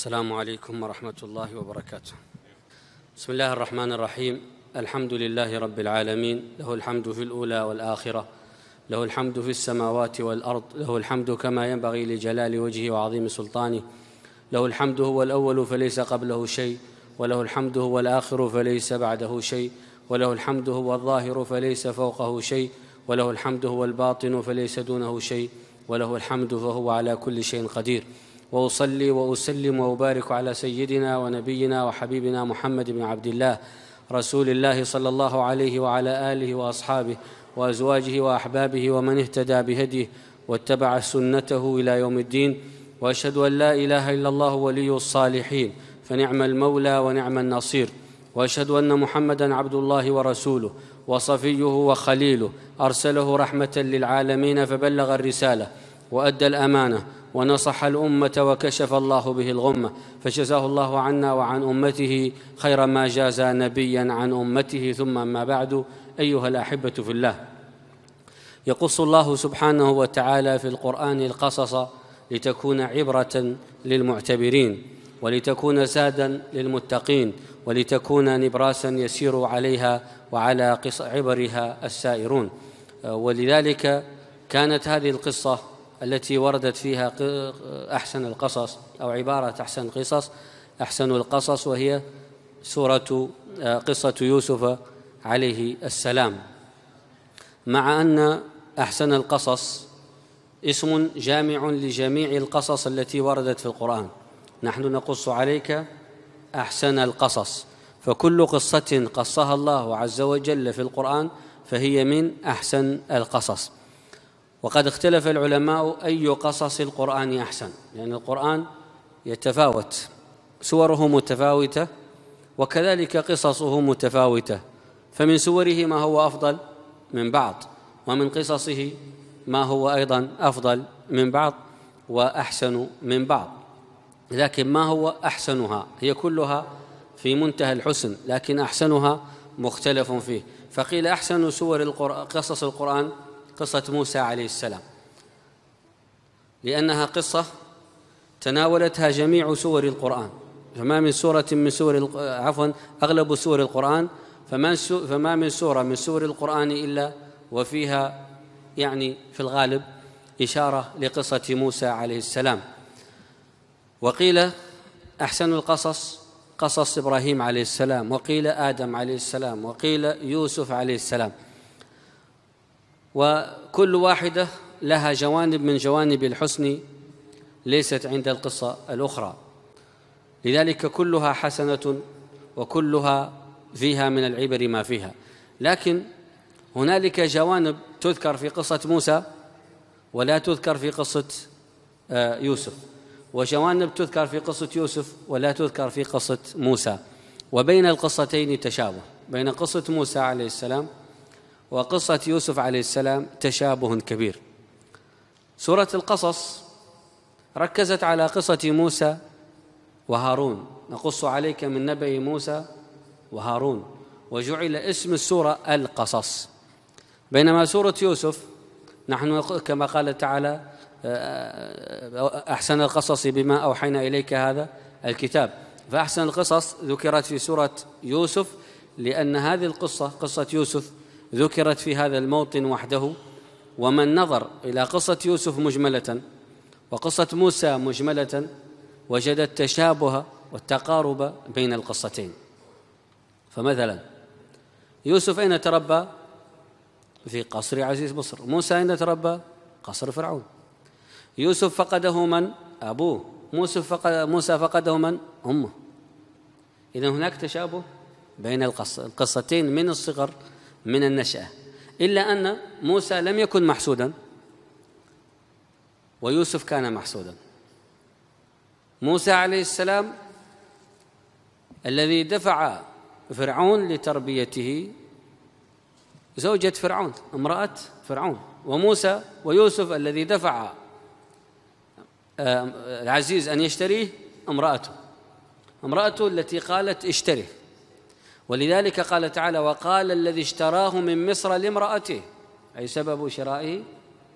السلام عليكم ورحمة الله وبركاته بسم الله الرحمن الرحيم الحمد لله رب العالمين له الحمد في الأولى والآخرة له الحمد في السماوات والأرض له الحمد كما ينبغي لجلال وجهه وعظيم سلطانه له الحمد هو الأول فليس قبله شيء وله الحمد هو الآخر فليس بعده شيء وله الحمد هو الظاهر فليس فوقه شيء وله الحمد هو الباطن فليس دونه شيء وله الحمد فهو على كل شيء قدير واصلي واسلم وابارك على سيدنا ونبينا وحبيبنا محمد بن عبد الله رسول الله صلى الله عليه وعلى اله واصحابه وازواجه واحبابه ومن اهتدى بهديه واتبع سنته الى يوم الدين واشهد ان لا اله الا الله ولي الصالحين فنعم المولى ونعم النصير واشهد ان محمدا عبد الله ورسوله وصفيه وخليله ارسله رحمه للعالمين فبلغ الرساله وادى الامانه ونصح الامه وكشف الله به الغمه فجزاه الله عنا وعن امته خير ما جازى نبيا عن امته ثم ما بعد ايها الاحبه في الله يقص الله سبحانه وتعالى في القران القصص لتكون عبره للمعتبرين ولتكون زادا للمتقين ولتكون نبراسا يسير عليها وعلى عبرها السائرون ولذلك كانت هذه القصه التي وردت فيها أحسن القصص أو عبارة أحسن قصص أحسن القصص وهي سورة آه، قصة يوسف عليه السلام مع أن أحسن القصص اسم جامع لجميع القصص التي وردت في القرآن نحن نقص عليك أحسن القصص فكل قصة قصها الله عز وجل في القرآن فهي من أحسن القصص وقد اختلف العلماء أي قصص القرآن أحسن لأن يعني القرآن يتفاوت سوره متفاوتة وكذلك قصصه متفاوتة فمن سوره ما هو أفضل من بعض ومن قصصه ما هو أيضا أفضل من بعض وأحسن من بعض لكن ما هو أحسنها هي كلها في منتهى الحسن لكن أحسنها مختلف فيه فقيل أحسن سور القرآن قصص القرآن قصة موسى عليه السلام لأنها قصة تناولتها جميع سور القرآن فما من سورة من سور عفوا أغلب سور القرآن فما فما من سورة من سور القرآن إلا وفيها يعني في الغالب إشارة لقصة موسى عليه السلام وقيل أحسن القصص قصص إبراهيم عليه السلام وقيل آدم عليه السلام وقيل يوسف عليه السلام وكل واحدة لها جوانب من جوانب الحسن ليست عند القصة الأخرى لذلك كلها حسنة وكلها فيها من العبر ما فيها لكن هنالك جوانب تذكر في قصة موسى ولا تذكر في قصة آه، يوسف وجوانب تذكر في قصة يوسف ولا تذكر في قصة موسى وبين القصتين تشابه بين قصة موسى عليه السلام وقصة يوسف عليه السلام تشابه كبير سورة القصص ركزت على قصة موسى وهارون نقص عليك من نبي موسى وهارون وجعل اسم السورة القصص بينما سورة يوسف نحن كما قال تعالى آه، أحسن القصص بما أوحينا إليك هذا الكتاب فأحسن القصص ذكرت في سورة يوسف لأن هذه القصة قصة يوسف ذكرت في هذا الموطن وحده ومن نظر إلى قصة يوسف مجملة وقصة موسى مجملة وجد التشابه والتقارب بين القصتين فمثلا يوسف أين تربى؟ في قصر عزيز مصر موسى أين تربى؟ قصر فرعون يوسف فقده من؟ أبوه موسى فقد موسى فقده من؟ أمه إذا هناك تشابه بين القصتين من الصغر من النشأة إلا أن موسى لم يكن محسودا ويوسف كان محسودا موسى عليه السلام الذي دفع فرعون لتربيته زوجة فرعون امرأة فرعون وموسى ويوسف الذي دفع آه، العزيز أن يشتريه امرأته امرأته التي قالت اشتره ولذلك قال تعالى وقال الذي اشتراه من مصر لامرأته أي سبب شرائه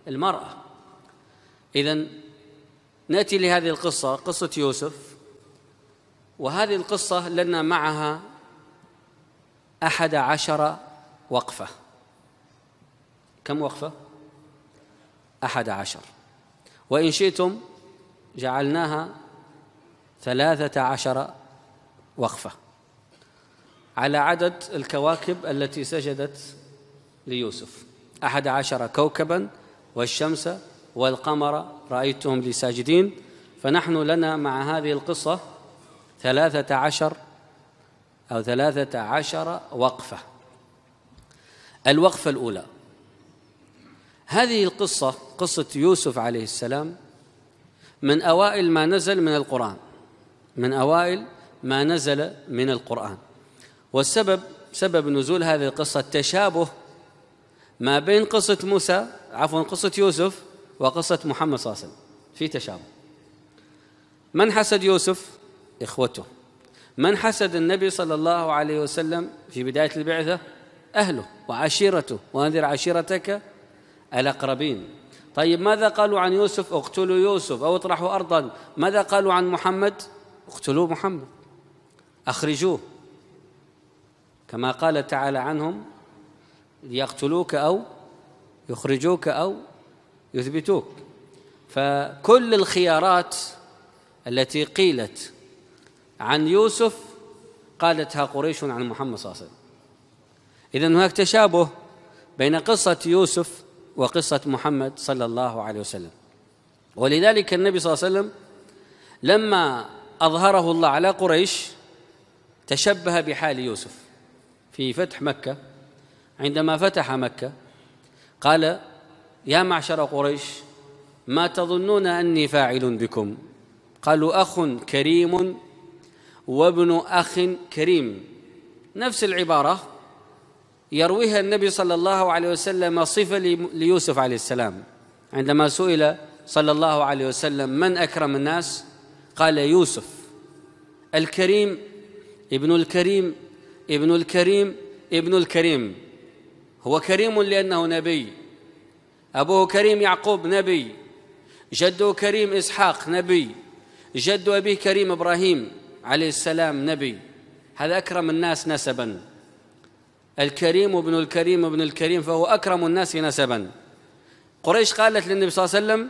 المرأة إذا نأتي لهذه القصة قصة يوسف وهذه القصة لنا معها أحد عشر وقفة كم وقفة؟ أحد عشر وإن شئتم جعلناها ثلاثة عشر وقفة على عدد الكواكب التي سجدت ليوسف أحد عشر كوكبا والشمس والقمر رأيتهم لي ساجدين فنحن لنا مع هذه القصة ثلاثة عشر أو ثلاثة عشر وقفة الوقفة الأولى هذه القصة قصة يوسف عليه السلام من أوائل ما نزل من القرآن من أوائل ما نزل من القرآن والسبب سبب نزول هذه القصة تشابه ما بين قصة موسى عفوا قصة يوسف وقصة محمد صلى الله عليه وسلم في تشابه من حسد يوسف إخوته من حسد النبي صلى الله عليه وسلم في بداية البعثة أهله وعشيرته وأنذر عشيرتك الأقربين طيب ماذا قالوا عن يوسف اقتلوا يوسف أو اطرحوا أرضا ماذا قالوا عن محمد اقتلوا محمد أخرجوه كما قال تعالى عنهم يقتلوك أو يخرجوك أو يثبتوك فكل الخيارات التي قيلت عن يوسف قالتها قريش عن محمد صلى الله عليه وسلم إذا هناك تشابه بين قصة يوسف وقصة محمد صلى الله عليه وسلم ولذلك النبي صلى الله عليه وسلم لما أظهره الله على قريش تشبه بحال يوسف في فتح مكة عندما فتح مكة قال يا معشر قريش ما تظنون أني فاعل بكم قالوا أخ كريم وابن أخ كريم نفس العبارة يرويها النبي صلى الله عليه وسلم صفة ليوسف عليه السلام عندما سئل صلى الله عليه وسلم من أكرم الناس قال يوسف الكريم ابن الكريم ابن الكريم ابن الكريم هو كريم لأنه نبي أبوه كريم يعقوب نبي جده كريم إسحاق نبي جد أبيه كريم إبراهيم عليه السلام نبي هذا أكرم الناس نسبا الكريم ابن الكريم ابن الكريم فهو أكرم الناس نسبا قريش قالت للنبي صلى الله عليه وسلم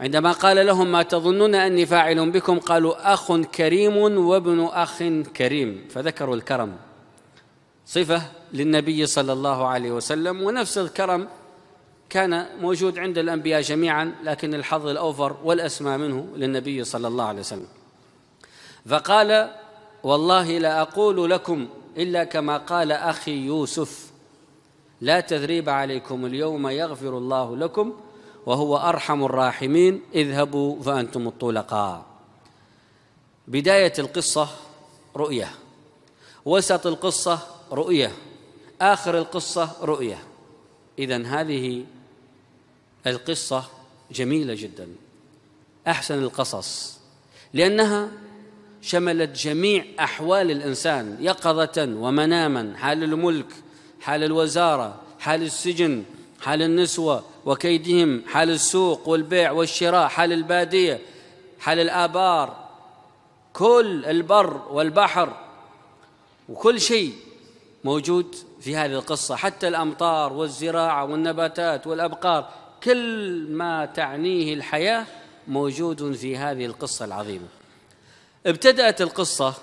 عندما قال لهم ما تظنون اني فاعل بكم قالوا اخ كريم وابن اخ كريم فذكروا الكرم صفه للنبي صلى الله عليه وسلم ونفس الكرم كان موجود عند الانبياء جميعا لكن الحظ الاوفر والاسمى منه للنبي صلى الله عليه وسلم فقال والله لا اقول لكم الا كما قال اخي يوسف لا تثريب عليكم اليوم يغفر الله لكم وهو أرحم الراحمين اذهبوا فأنتم الطلقاء بداية القصة رؤية وسط القصة رؤية آخر القصة رؤية إذا هذه القصة جميلة جدا أحسن القصص لأنها شملت جميع أحوال الإنسان يقظة ومناما حال الملك حال الوزارة حال السجن حال النسوة وكيدهم حال السوق والبيع والشراء حال الباديه حال الابار كل البر والبحر وكل شيء موجود في هذه القصه حتى الامطار والزراعه والنباتات والابقار كل ما تعنيه الحياه موجود في هذه القصه العظيمه ابتدات القصه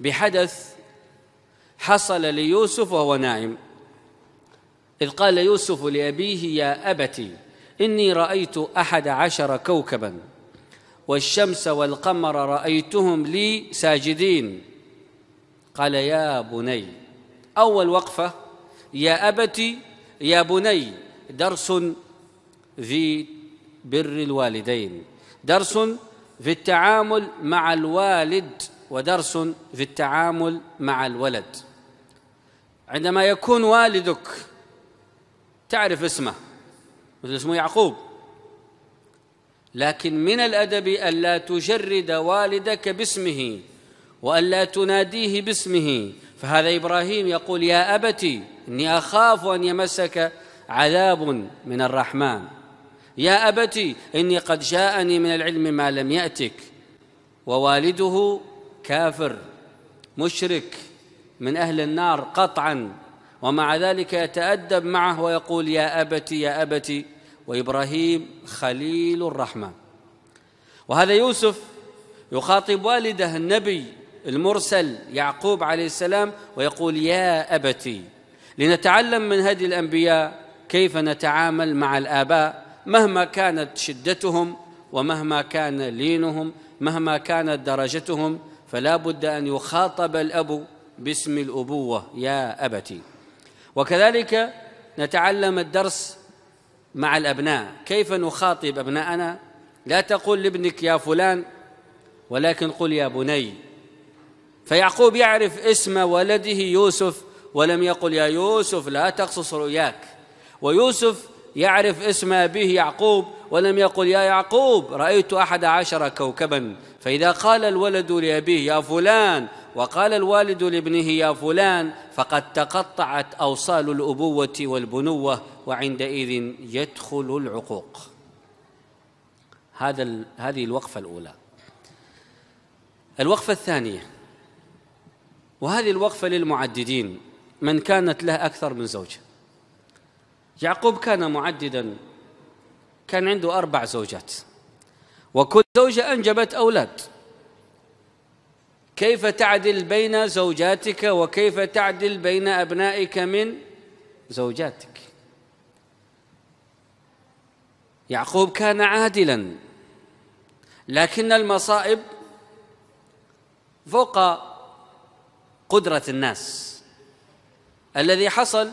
بحدث حصل ليوسف وهو نائم إذ قال يوسف لأبيه يا أبت إني رأيت أحد عشر كوكبا والشمس والقمر رأيتهم لي ساجدين قال يا بني أول وقفة يا أبت يا بني درس في بر الوالدين درس في التعامل مع الوالد ودرس في التعامل مع الولد عندما يكون والدك تعرف اسمه مثل اسمه يعقوب لكن من الأدب ألا تجرد والدك باسمه وألا تناديه باسمه فهذا إبراهيم يقول يا أبتي إني أخاف أن يمسك عذاب من الرحمن يا أبتي إني قد جاءني من العلم ما لم يأتك ووالده كافر مشرك من أهل النار قطعا ومع ذلك يتأدب معه ويقول يا أبتي يا أبتي وإبراهيم خليل الرحمن وهذا يوسف يخاطب والده النبي المرسل يعقوب عليه السلام ويقول يا أبتي لنتعلم من هدي الأنبياء كيف نتعامل مع الآباء مهما كانت شدتهم ومهما كان لينهم مهما كانت درجتهم فلا بد أن يخاطب الأب باسم الأبوة يا أبتي وكذلك نتعلم الدرس مع الأبناء كيف نخاطب أبناءنا لا تقول لابنك يا فلان ولكن قل يا بني فيعقوب يعرف اسم ولده يوسف ولم يقل يا يوسف لا تقصص رؤياك ويوسف يعرف اسم أبيه يعقوب ولم يقل يا يعقوب رأيت أحد عشر كوكبا فإذا قال الولد لأبيه يا فلان وقال الوالد لابنه يا فلان فقد تقطعت أوصال الأبوة والبنوة وعندئذ يدخل العقوق هذا هذه الوقفة الأولى الوقفة الثانية وهذه الوقفة للمعددين من كانت له أكثر من زوجة يعقوب كان معددا كان عنده أربع زوجات وكل زوجة أنجبت أولاد كيف تعدل بين زوجاتك وكيف تعدل بين أبنائك من زوجاتك يعقوب كان عادلا لكن المصائب فوق قدرة الناس الذي حصل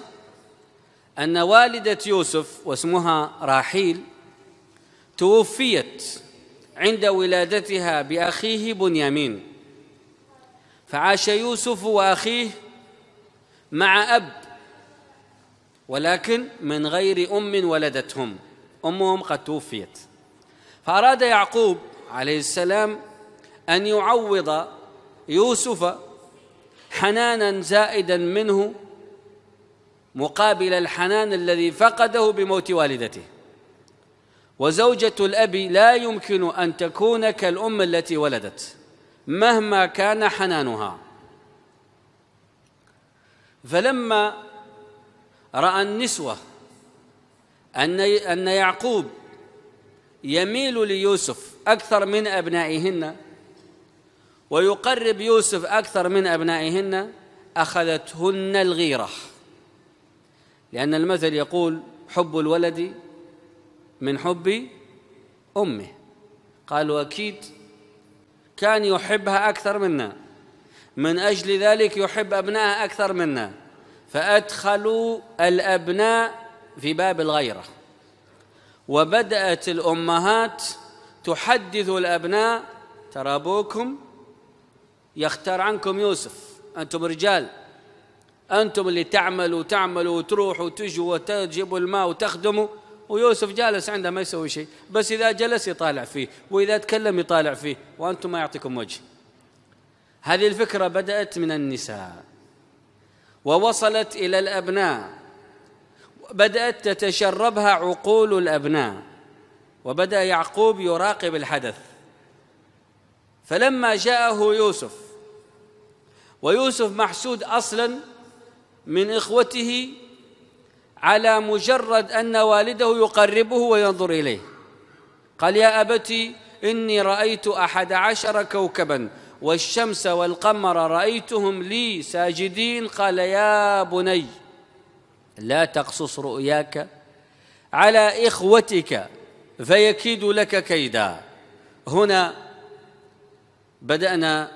أن والدة يوسف واسمها راحيل توفيت عند ولادتها بأخيه بنيامين فعاش يوسف واخيه مع اب ولكن من غير ام ولدتهم امهم قد توفيت فاراد يعقوب عليه السلام ان يعوض يوسف حنانا زائدا منه مقابل الحنان الذي فقده بموت والدته وزوجة الأب لا يمكن أن تكون كالأم التي ولدت مهما كان حنانها فلما راى النسوه ان ان يعقوب يميل ليوسف اكثر من ابنائهن ويقرب يوسف اكثر من ابنائهن اخذتهن الغيره لان المثل يقول حب الولد من حب امه قالوا اكيد كان يحبها أكثر منا من أجل ذلك يحب أبنائها أكثر منا فأدخلوا الأبناء في باب الغيرة وبدأت الأمهات تحدث الأبناء ترى أبوكم يختار عنكم يوسف أنتم رجال أنتم اللي تعملوا تعملوا وتروحوا وتجوا وتجيبوا الماء وتخدموا ويوسف جالس عنده ما يسوي شيء بس إذا جلس يطالع فيه وإذا تكلم يطالع فيه وأنتم ما يعطيكم وجه هذه الفكرة بدأت من النساء ووصلت إلى الأبناء بدأت تتشربها عقول الأبناء وبدأ يعقوب يراقب الحدث فلما جاءه يوسف ويوسف محسود أصلا من إخوته على مجرد أن والده يقربه وينظر إليه قال يا أبتي إني رأيت أحد عشر كوكبا والشمس والقمر رأيتهم لي ساجدين قال يا بني لا تقصص رؤياك على إخوتك فيكيد لك كيدا هنا بدأنا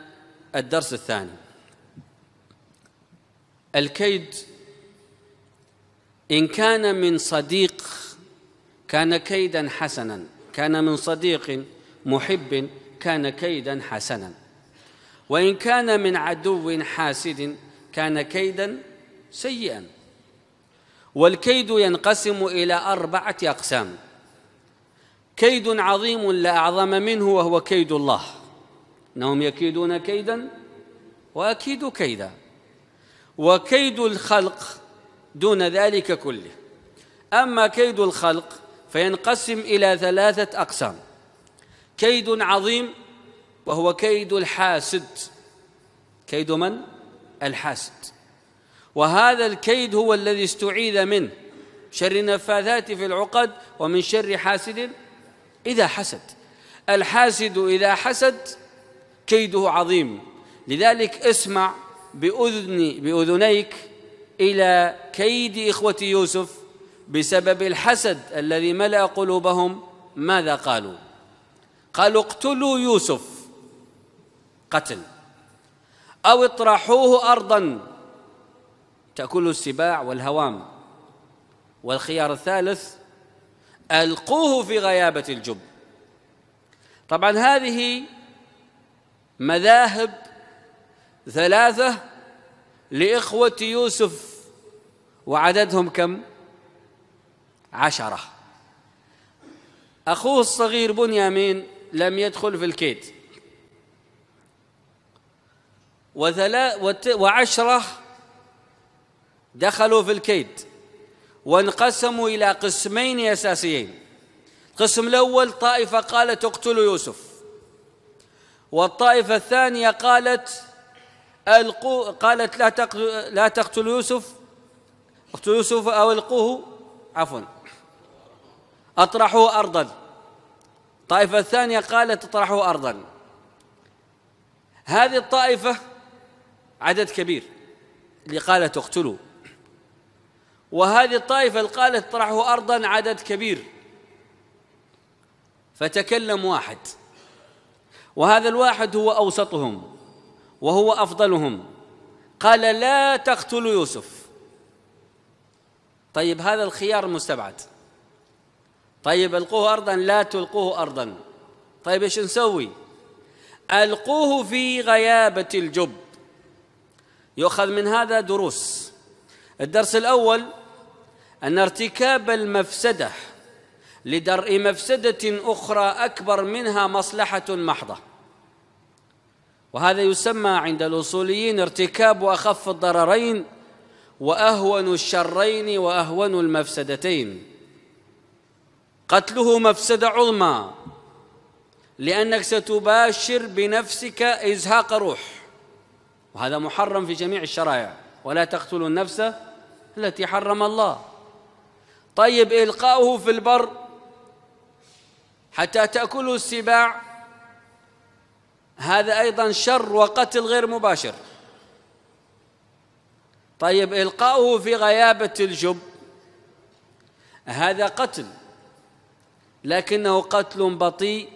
الدرس الثاني الكيد إن كان من صديق كان كيدا حسنا كان من صديق محب كان كيدا حسنا وإن كان من عدو حاسد كان كيدا سيئا والكيد ينقسم إلى أربعة أقسام كيد عظيم لا أعظم منه وهو كيد الله إنهم يكيدون كيدا وأكيد كيدا وكيد الخلق دون ذلك كله أما كيد الخلق فينقسم إلى ثلاثة أقسام كيد عظيم وهو كيد الحاسد كيد من؟ الحاسد وهذا الكيد هو الذي استعيذ منه شر النفاثات في العقد ومن شر حاسد إذا حسد الحاسد إذا حسد كيده عظيم لذلك اسمع بأذن بأذنيك إلى كيد إخوة يوسف بسبب الحسد الذي ملأ قلوبهم ماذا قالوا قالوا اقتلوا يوسف قتل أو اطرحوه أرضا تأكل السباع والهوام والخيار الثالث ألقوه في غيابة الجب طبعا هذه مذاهب ثلاثة لإخوة يوسف وعددهم كم؟ عشرة أخوه الصغير بنيامين لم يدخل في الكيد وعشرة دخلوا في الكيد وانقسموا إلى قسمين أساسيين القسم الأول طائفة قالت اقتلوا يوسف والطائفة الثانية قالت ألقوا قالت لا لا تقتلوا يوسف اقتلوا يوسف أو ألقوه عفوا أطرحوه أرضا الطائفة الثانية قالت اطرحوه أرضا هذه الطائفة عدد كبير اللي قالت اقتلوا وهذه الطائفة اللي قالت اطرحوه أرضا عدد كبير فتكلم واحد وهذا الواحد هو أوسطهم وهو افضلهم قال لا تقتلوا يوسف طيب هذا الخيار المستبعد طيب القوه ارضا لا تلقوه ارضا طيب ايش نسوي القوه في غيابه الجب يؤخذ من هذا دروس الدرس الاول ان ارتكاب المفسده لدرء مفسده اخرى اكبر منها مصلحه محضه وهذا يسمى عند الاصوليين ارتكاب اخف الضررين واهون الشرين واهون المفسدتين قتله مفسده عظمى لانك ستباشر بنفسك ازهاق روح وهذا محرم في جميع الشرائع ولا تقتلوا النفس التي حرم الله طيب القاؤه في البر حتى تاكله السباع هذا أيضا شر وقتل غير مباشر طيب إلقاؤه في غيابة الجب هذا قتل لكنه قتل بطيء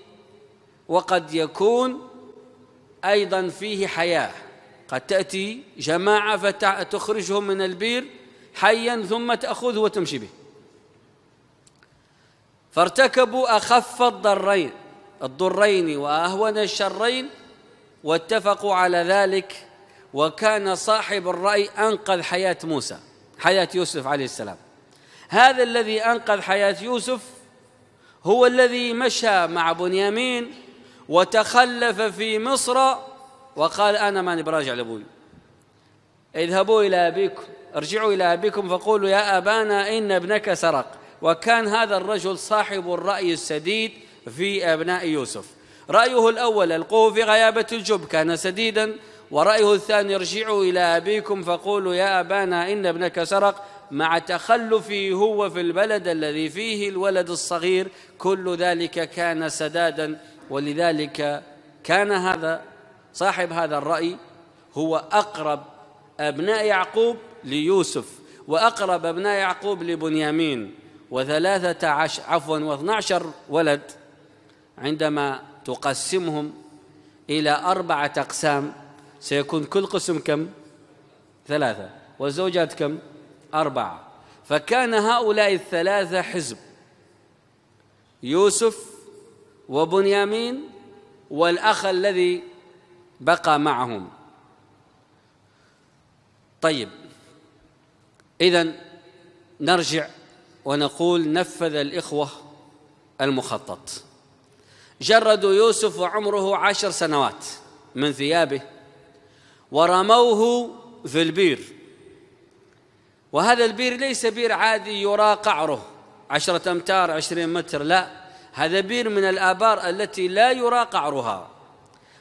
وقد يكون أيضا فيه حياة قد تأتي جماعة فتخرجهم من البير حيا ثم تأخذه وتمشي به فارتكبوا أخف الضرين الضرين واهون الشرين واتفقوا على ذلك وكان صاحب الراي انقذ حياه موسى حياه يوسف عليه السلام هذا الذي انقذ حياه يوسف هو الذي مشى مع بنيامين وتخلف في مصر وقال انا ماني براجع لابوي اذهبوا الى ابيكم ارجعوا الى ابيكم فقولوا يا ابانا ان ابنك سرق وكان هذا الرجل صاحب الراي السديد في أبناء يوسف رأيه الأول ألقوه في غيابة الجب كان سديدا ورأيه الثاني ارجعوا إلى أبيكم فقولوا يا أبانا إن ابنك سرق مع تخلفه هو في البلد الذي فيه الولد الصغير كل ذلك كان سدادا ولذلك كان هذا صاحب هذا الرأي هو أقرب أبناء يعقوب ليوسف وأقرب أبناء يعقوب لبنيامين وثلاثة عشر عفوا واثنى عشر ولد عندما تقسمهم إلى أربعة أقسام سيكون كل قسم كم؟ ثلاثة والزوجات كم؟ أربعة فكان هؤلاء الثلاثة حزب يوسف وبنيامين والأخ الذي بقى معهم طيب إذا نرجع ونقول نفذ الإخوة المخطط جردوا يوسف وعمره عشر سنوات من ثيابه ورموه في البير وهذا البير ليس بير عادي يرى قعره عشرة أمتار عشرين متر لا هذا بير من الآبار التي لا يرى قعرها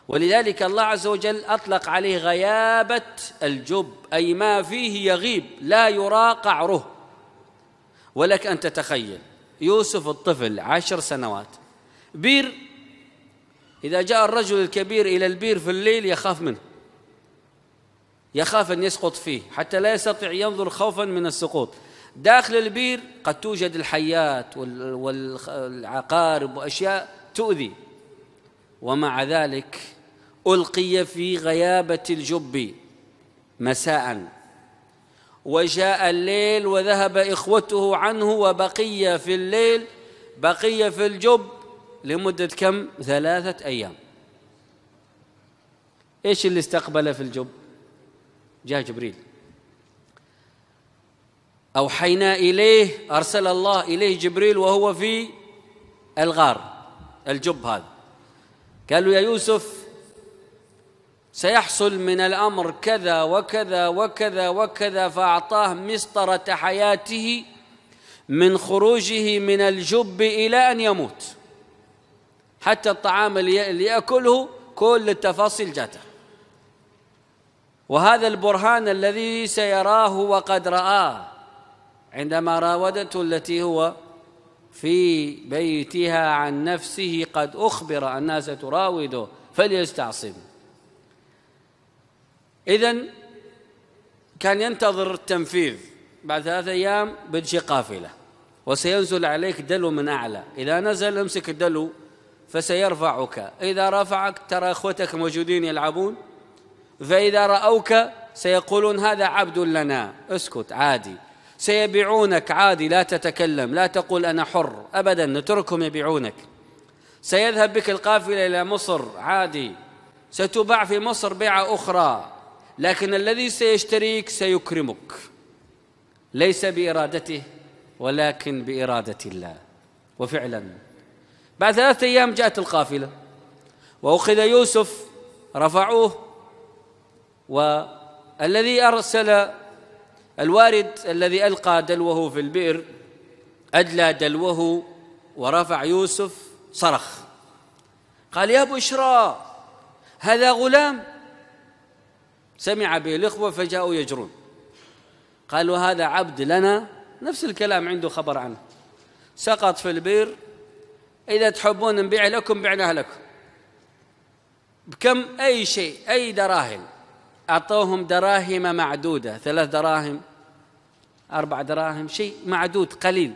ولذلك الله عز وجل أطلق عليه غيابة الجب أي ما فيه يغيب لا يرى قعره ولك أن تتخيل يوسف الطفل عشر سنوات بير إذا جاء الرجل الكبير إلى البير في الليل يخاف منه يخاف أن يسقط فيه حتى لا يستطيع ينظر خوفا من السقوط داخل البير قد توجد الحيات والعقارب وأشياء تؤذي ومع ذلك ألقي في غيابة الجب مساء وجاء الليل وذهب إخوته عنه وبقي في الليل بقي في الجب لمدة كم ثلاثة أيام إيش اللي استقبله في الجب جاء جبريل أوحينا إليه أرسل الله إليه جبريل وهو في الغار الجب هذا قال له يا يوسف سيحصل من الأمر كذا وكذا وكذا وكذا فأعطاه مسطرة حياته من خروجه من الجب إلى أن يموت حتى الطعام اللي ياكله كل التفاصيل جاته وهذا البرهان الذي سيراه وقد رآه عندما راودته التي هو في بيتها عن نفسه قد أخبر أنها ستراوده فليستعصم إذا كان ينتظر التنفيذ بعد ثلاثة أيام بتجي قافلة وسينزل عليك دلو من أعلى إذا نزل امسك الدلو فسيرفعك إذا رفعك ترى إخوتك موجودين يلعبون فإذا رأوك سيقولون هذا عبد لنا اسكت عادي سيبيعونك عادي لا تتكلم لا تقول أنا حر أبدا نتركهم يبيعونك سيذهب بك القافلة إلى مصر عادي ستباع في مصر بيعة أخرى لكن الذي سيشتريك سيكرمك ليس بإرادته ولكن بإرادة الله وفعلاً بعد ثلاثة أيام جاءت القافلة وأخذ يوسف رفعوه والذي أرسل الوارد الذي ألقى دلوه في البئر أدلى دلوه ورفع يوسف صرخ قال يا بشرى هذا غلام سمع به الإخوة فجاءوا يجرون قالوا هذا عبد لنا نفس الكلام عنده خبر عنه سقط في البئر إذا تحبون نبيع لكم بعنا لكم بكم أي شيء أي دراهم أعطوهم دراهم معدودة ثلاث دراهم أربع دراهم شيء معدود قليل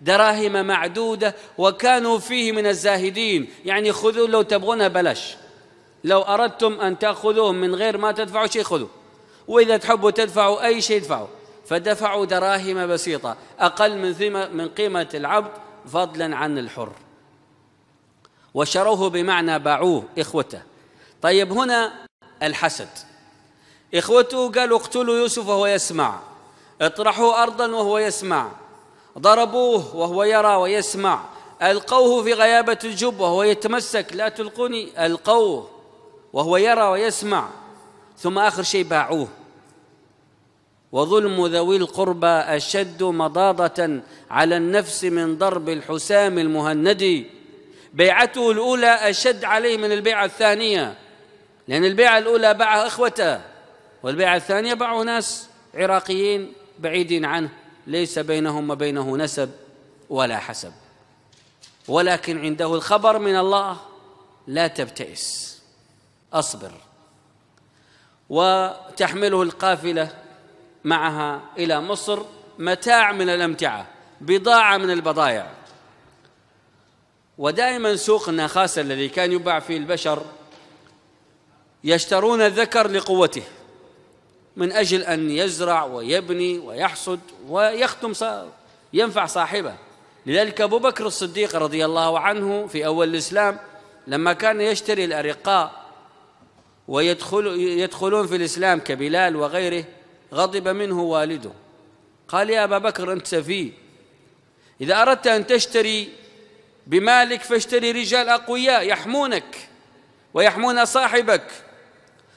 دراهم معدودة وكانوا فيه من الزاهدين يعني خذوا لو تبغونها بلاش لو أردتم أن تأخذوهم من غير ما تدفعوا شيء خذوا وإذا تحبوا تدفعوا أي شيء ادفعوا فدفعوا دراهم بسيطة أقل من, من قيمة العبد فضلا عن الحر وشروه بمعنى باعوه إخوته طيب هنا الحسد إخوته قالوا اقتلوا يوسف وهو يسمع اطرحوه أرضا وهو يسمع ضربوه وهو يرى ويسمع ألقوه في غيابة الجب وهو يتمسك لا تلقوني ألقوه وهو يرى ويسمع ثم آخر شيء باعوه وظلم ذوي القربى أشد مضاضة على النفس من ضرب الحسام المهندي بيعته الأولى أشد عليه من البيعة الثانية لأن البيعة الأولى باعها إخوته والبيعة الثانية باعوا ناس عراقيين بعيدين عنه ليس بينهم وبينه نسب ولا حسب ولكن عنده الخبر من الله لا تبتئس أصبر وتحمله القافلة معها إلى مصر متاع من الأمتعة بضاعة من البضائع ودائما سوق النخاس الذي كان يباع فيه البشر يشترون الذكر لقوته من أجل أن يزرع ويبني ويحصد ويختم ينفع صاحبه لذلك أبو بكر الصديق رضي الله عنه في أول الإسلام لما كان يشتري الأرقاء ويدخل يدخلون في الإسلام كبلال وغيره غضب منه والده قال يا أبا بكر أنت سفيه إذا أردت أن تشتري بمالك فاشتري رجال أقوياء يحمونك ويحمون صاحبك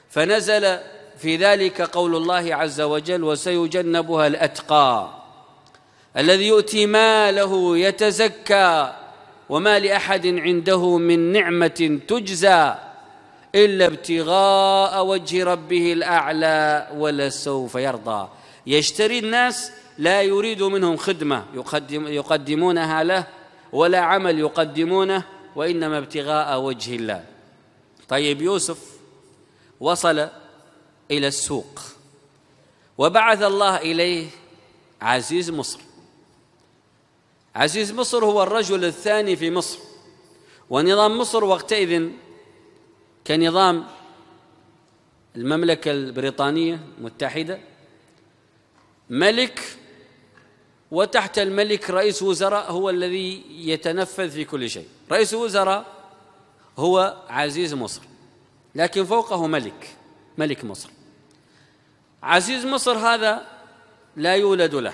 فنزل في ذلك قول الله عز وجل وسيجنبها الأتقى الذي يؤتي ماله يتزكى وما لأحد عنده من نعمة تجزى إلا ابتغاء وجه ربه الأعلى ولسوف يرضى يشتري الناس لا يريد منهم خدمة يقدم يقدمونها له ولا عمل يقدمونه وانما ابتغاء وجه الله طيب يوسف وصل الى السوق وبعث الله اليه عزيز مصر عزيز مصر هو الرجل الثاني في مصر ونظام مصر وقتئذ كنظام المملكه البريطانيه المتحده ملك وتحت الملك رئيس وزراء هو الذي يتنفذ في كل شيء رئيس وزراء هو عزيز مصر لكن فوقه ملك ملك مصر عزيز مصر هذا لا يولد له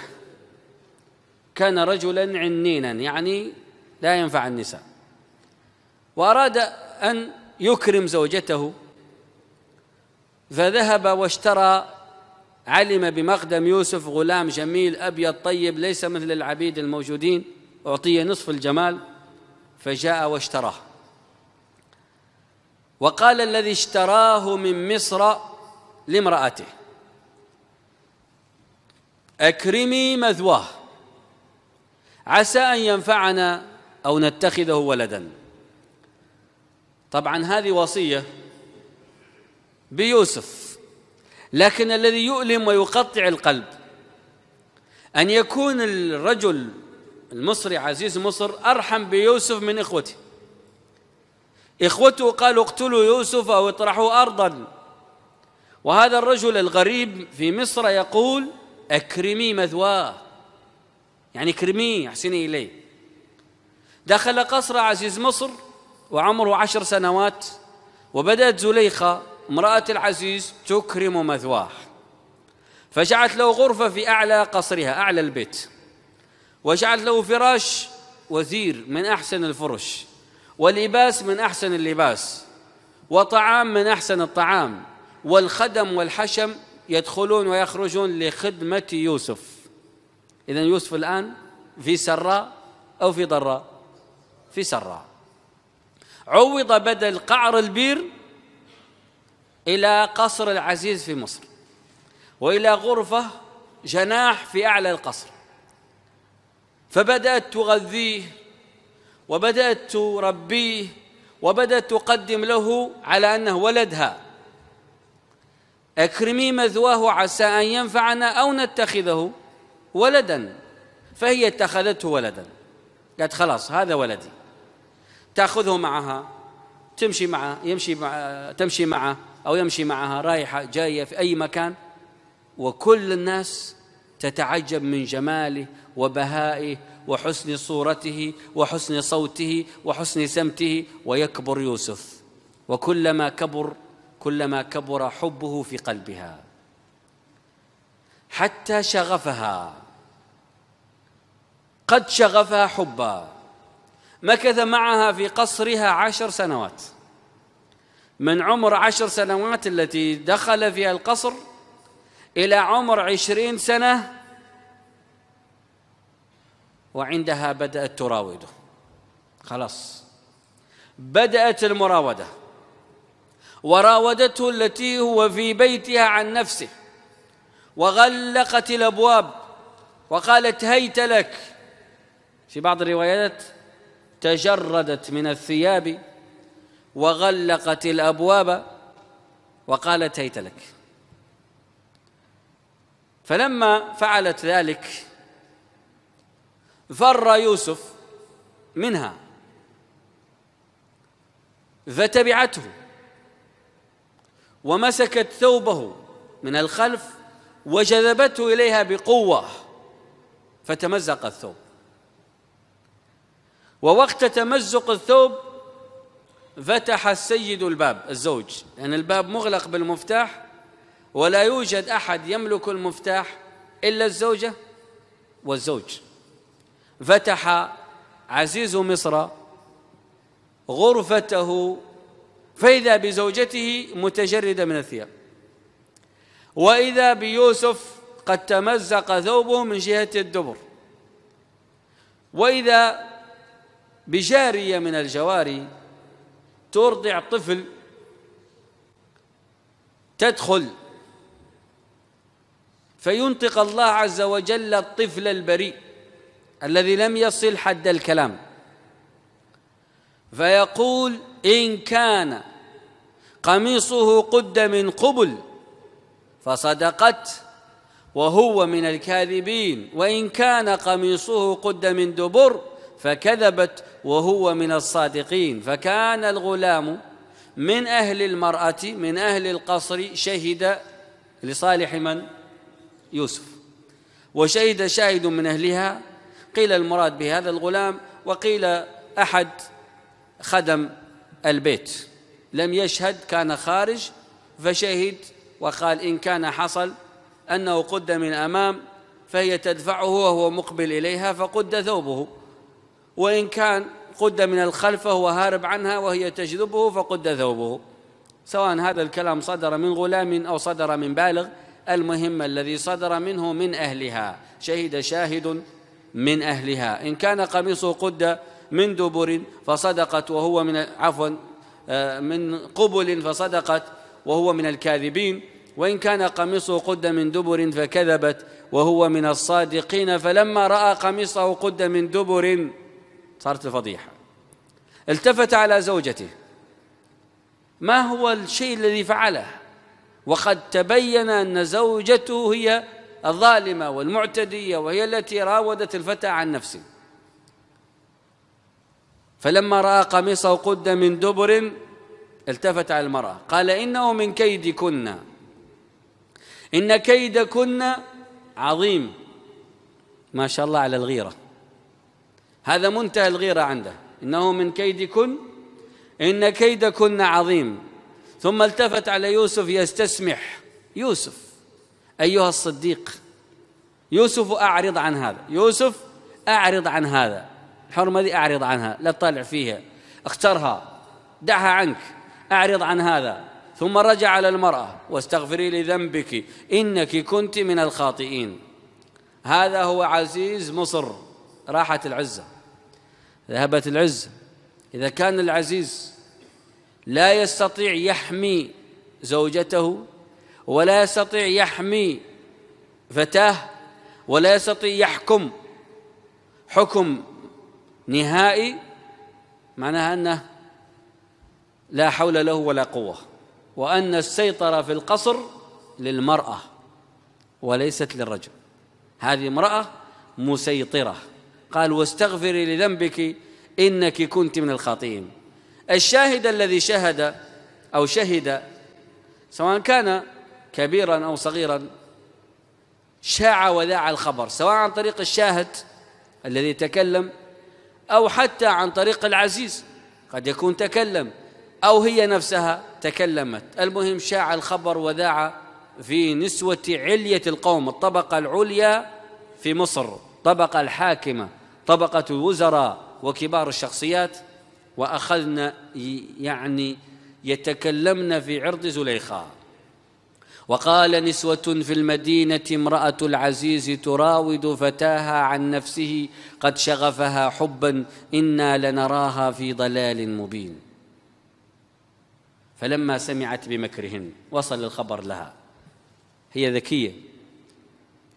كان رجلا عنينا يعني لا ينفع النساء وأراد أن يكرم زوجته فذهب واشترى علم بمقدم يوسف غلام جميل أبيض طيب ليس مثل العبيد الموجودين أعطي نصف الجمال فجاء واشتراه وقال الذي اشتراه من مصر لامرأته أكرمي مذواه عسى أن ينفعنا أو نتخذه ولدا طبعا هذه وصية بيوسف لكن الذي يؤلم ويقطع القلب أن يكون الرجل المصري عزيز مصر أرحم بيوسف من إخوته إخوته قالوا اقتلوا يوسف أو اطرحوا أرضا وهذا الرجل الغريب في مصر يقول أكرمي مثواه يعني اكرميه احسني إليه دخل قصر عزيز مصر وعمره عشر سنوات وبدأت زليخة امرأة العزيز تكرم مثواه فجعلت له غرفة في أعلى قصرها أعلى البيت وجعلت له فراش وزير من أحسن الفرش ولباس من أحسن اللباس وطعام من أحسن الطعام والخدم والحشم يدخلون ويخرجون لخدمة يوسف إذا يوسف الآن في سراء أو في ضراء في سراء عوض بدل قعر البير إلى قصر العزيز في مصر وإلى غرفة جناح في أعلى القصر فبدأت تغذيه وبدأت تربيه وبدأت تقدم له على أنه ولدها أكرمي مذواه عسى أن ينفعنا أو نتخذه ولدا فهي اتخذته ولدا قالت خلاص هذا ولدي تأخذه معها تمشي معه يمشي مع تمشي معه أو يمشي معها رايحة جاية في أي مكان وكل الناس تتعجب من جماله وبهائه وحسن صورته وحسن صوته وحسن سمته ويكبر يوسف وكلما كبر كلما كبر حبه في قلبها حتى شغفها قد شغفها حبا مكث معها في قصرها عشر سنوات من عمر عشر سنوات التي دخل فيها القصر إلى عمر عشرين سنة وعندها بدأت تراوده خلاص بدأت المراودة وراودته التي هو في بيتها عن نفسه وغلقت الأبواب وقالت هيت لك في بعض الروايات تجردت من الثياب وغلقت الابواب وقالت هيت لك فلما فعلت ذلك فر يوسف منها فتبعته ومسكت ثوبه من الخلف وجذبته اليها بقوه فتمزق الثوب ووقت تمزق الثوب فتح السيد الباب الزوج لأن يعني الباب مغلق بالمفتاح ولا يوجد أحد يملك المفتاح إلا الزوجة والزوج فتح عزيز مصر غرفته فإذا بزوجته متجردة من الثياب وإذا بيوسف قد تمزق ثوبه من جهة الدبر وإذا بجارية من الجواري ترضع طفل تدخل فينطق الله عز وجل الطفل البريء الذي لم يصل حد الكلام فيقول إن كان قميصه قد من قبل فصدقت وهو من الكاذبين وإن كان قميصه قد من دبر فكذبت وهو من الصادقين فكان الغلام من أهل المرأة من أهل القصر شهد لصالح من؟ يوسف وشهد شاهد من أهلها قيل المراد بهذا الغلام وقيل أحد خدم البيت لم يشهد كان خارج فشهد وقال إن كان حصل أنه قد من أمام فهي تدفعه وهو مقبل إليها فقد ثوبه وإن كان قد من الخلف فهو هارب عنها وهي تجذبه فقد ثوبه سواء هذا الكلام صدر من غلام أو صدر من بالغ المهم الذي صدر منه من أهلها شهد شاهد من أهلها إن كان قميصه قد من دبر فصدقت وهو من عفوا آه، من قبل فصدقت وهو من الكاذبين وإن كان قميصه قد من دبر فكذبت وهو من الصادقين فلما رأى قميصه قد من دبر صارت الفضيحة التفت على زوجته ما هو الشيء الذي فعله وقد تبين أن زوجته هي الظالمة والمعتدية وهي التي راودت الفتى عن نفسه فلما رأى قميصه قد من دبر التفت على المرأة قال إنه من كيدكن إن كيدكن عظيم ما شاء الله على الغيره هذا منتهى الغيرة عنده إنه من كيدكن إن كيدكن عظيم ثم التفت على يوسف يستسمح يوسف أيها الصديق يوسف أعرض عن هذا يوسف أعرض عن هذا الحرمة دي أعرض عنها لا تطالع فيها اخترها دعها عنك أعرض عن هذا ثم رجع على المرأة واستغفري لذنبك إنك كنت من الخاطئين هذا هو عزيز مصر راحت العزة ذهبت العزة إذا كان العزيز لا يستطيع يحمي زوجته ولا يستطيع يحمي فتاه ولا يستطيع يحكم حكم نهائي معناها انه لا حول له ولا قوه وان السيطره في القصر للمراه وليست للرجل هذه امراه مسيطره قال واستغفري لذنبك إنك كنت من الخاطئين الشاهد الذي شهد أو شهد سواء كان كبيرا أو صغيرا شاع وذاع الخبر سواء عن طريق الشاهد الذي تكلم أو حتى عن طريق العزيز قد يكون تكلم أو هي نفسها تكلمت المهم شاع الخبر وذاع في نسوة علية القوم الطبقة العليا في مصر الطبقة الحاكمة طبقة الوزراء وكبار الشخصيات وأخذنا يعني يتكلمن في عرض زليخة وقال نسوة في المدينة امرأة العزيز تراود فتاها عن نفسه قد شغفها حبا إنا لنراها في ضلال مبين فلما سمعت بمكرهن وصل الخبر لها هي ذكية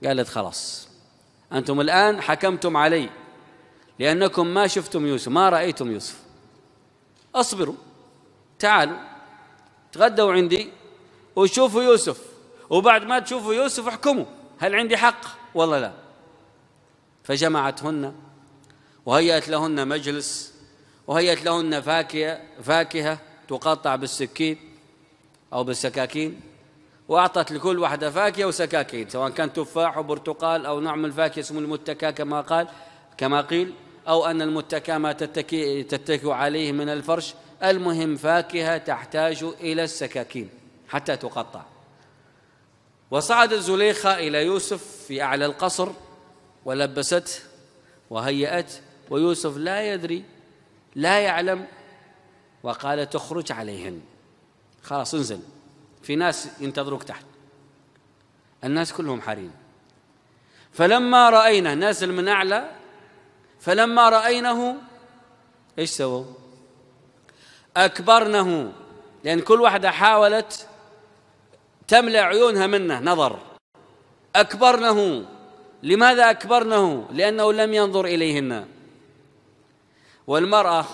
قالت خلاص أنتم الآن حكمتم علي لأنكم ما شفتم يوسف ما رأيتم يوسف أصبروا تعالوا تغدوا عندي وشوفوا يوسف وبعد ما تشوفوا يوسف احكموا هل عندي حق والله لا فجمعتهن وهيأت لهن مجلس وهيأت لهن فاكهة, فاكهة تقطع بالسكين أو بالسكاكين وأعطت لكل واحدة فاكهة وسكاكين سواء كان تفاح وبرتقال أو نوع من الفاكهة اسمه المتكا كما قال كما قيل أو أن المتكى ما تتكي, تتكي عليه من الفرش المهم فاكهة تحتاج إلى السكاكين حتى تقطع وصعدت زليخة إلى يوسف في أعلى القصر ولبسته وهيأته ويوسف لا يدري لا يعلم وقال تخرج عليهن خلاص انزل في ناس ينتظروك تحت الناس كلهم حارين فلما رأينا نازل من أعلى فلما رأينه ايش سووا؟ أكبرنه لأن كل واحدة حاولت تملأ عيونها منه نظر أكبرنه لماذا أكبرنه؟ لأنه لم ينظر إليهن والمرأة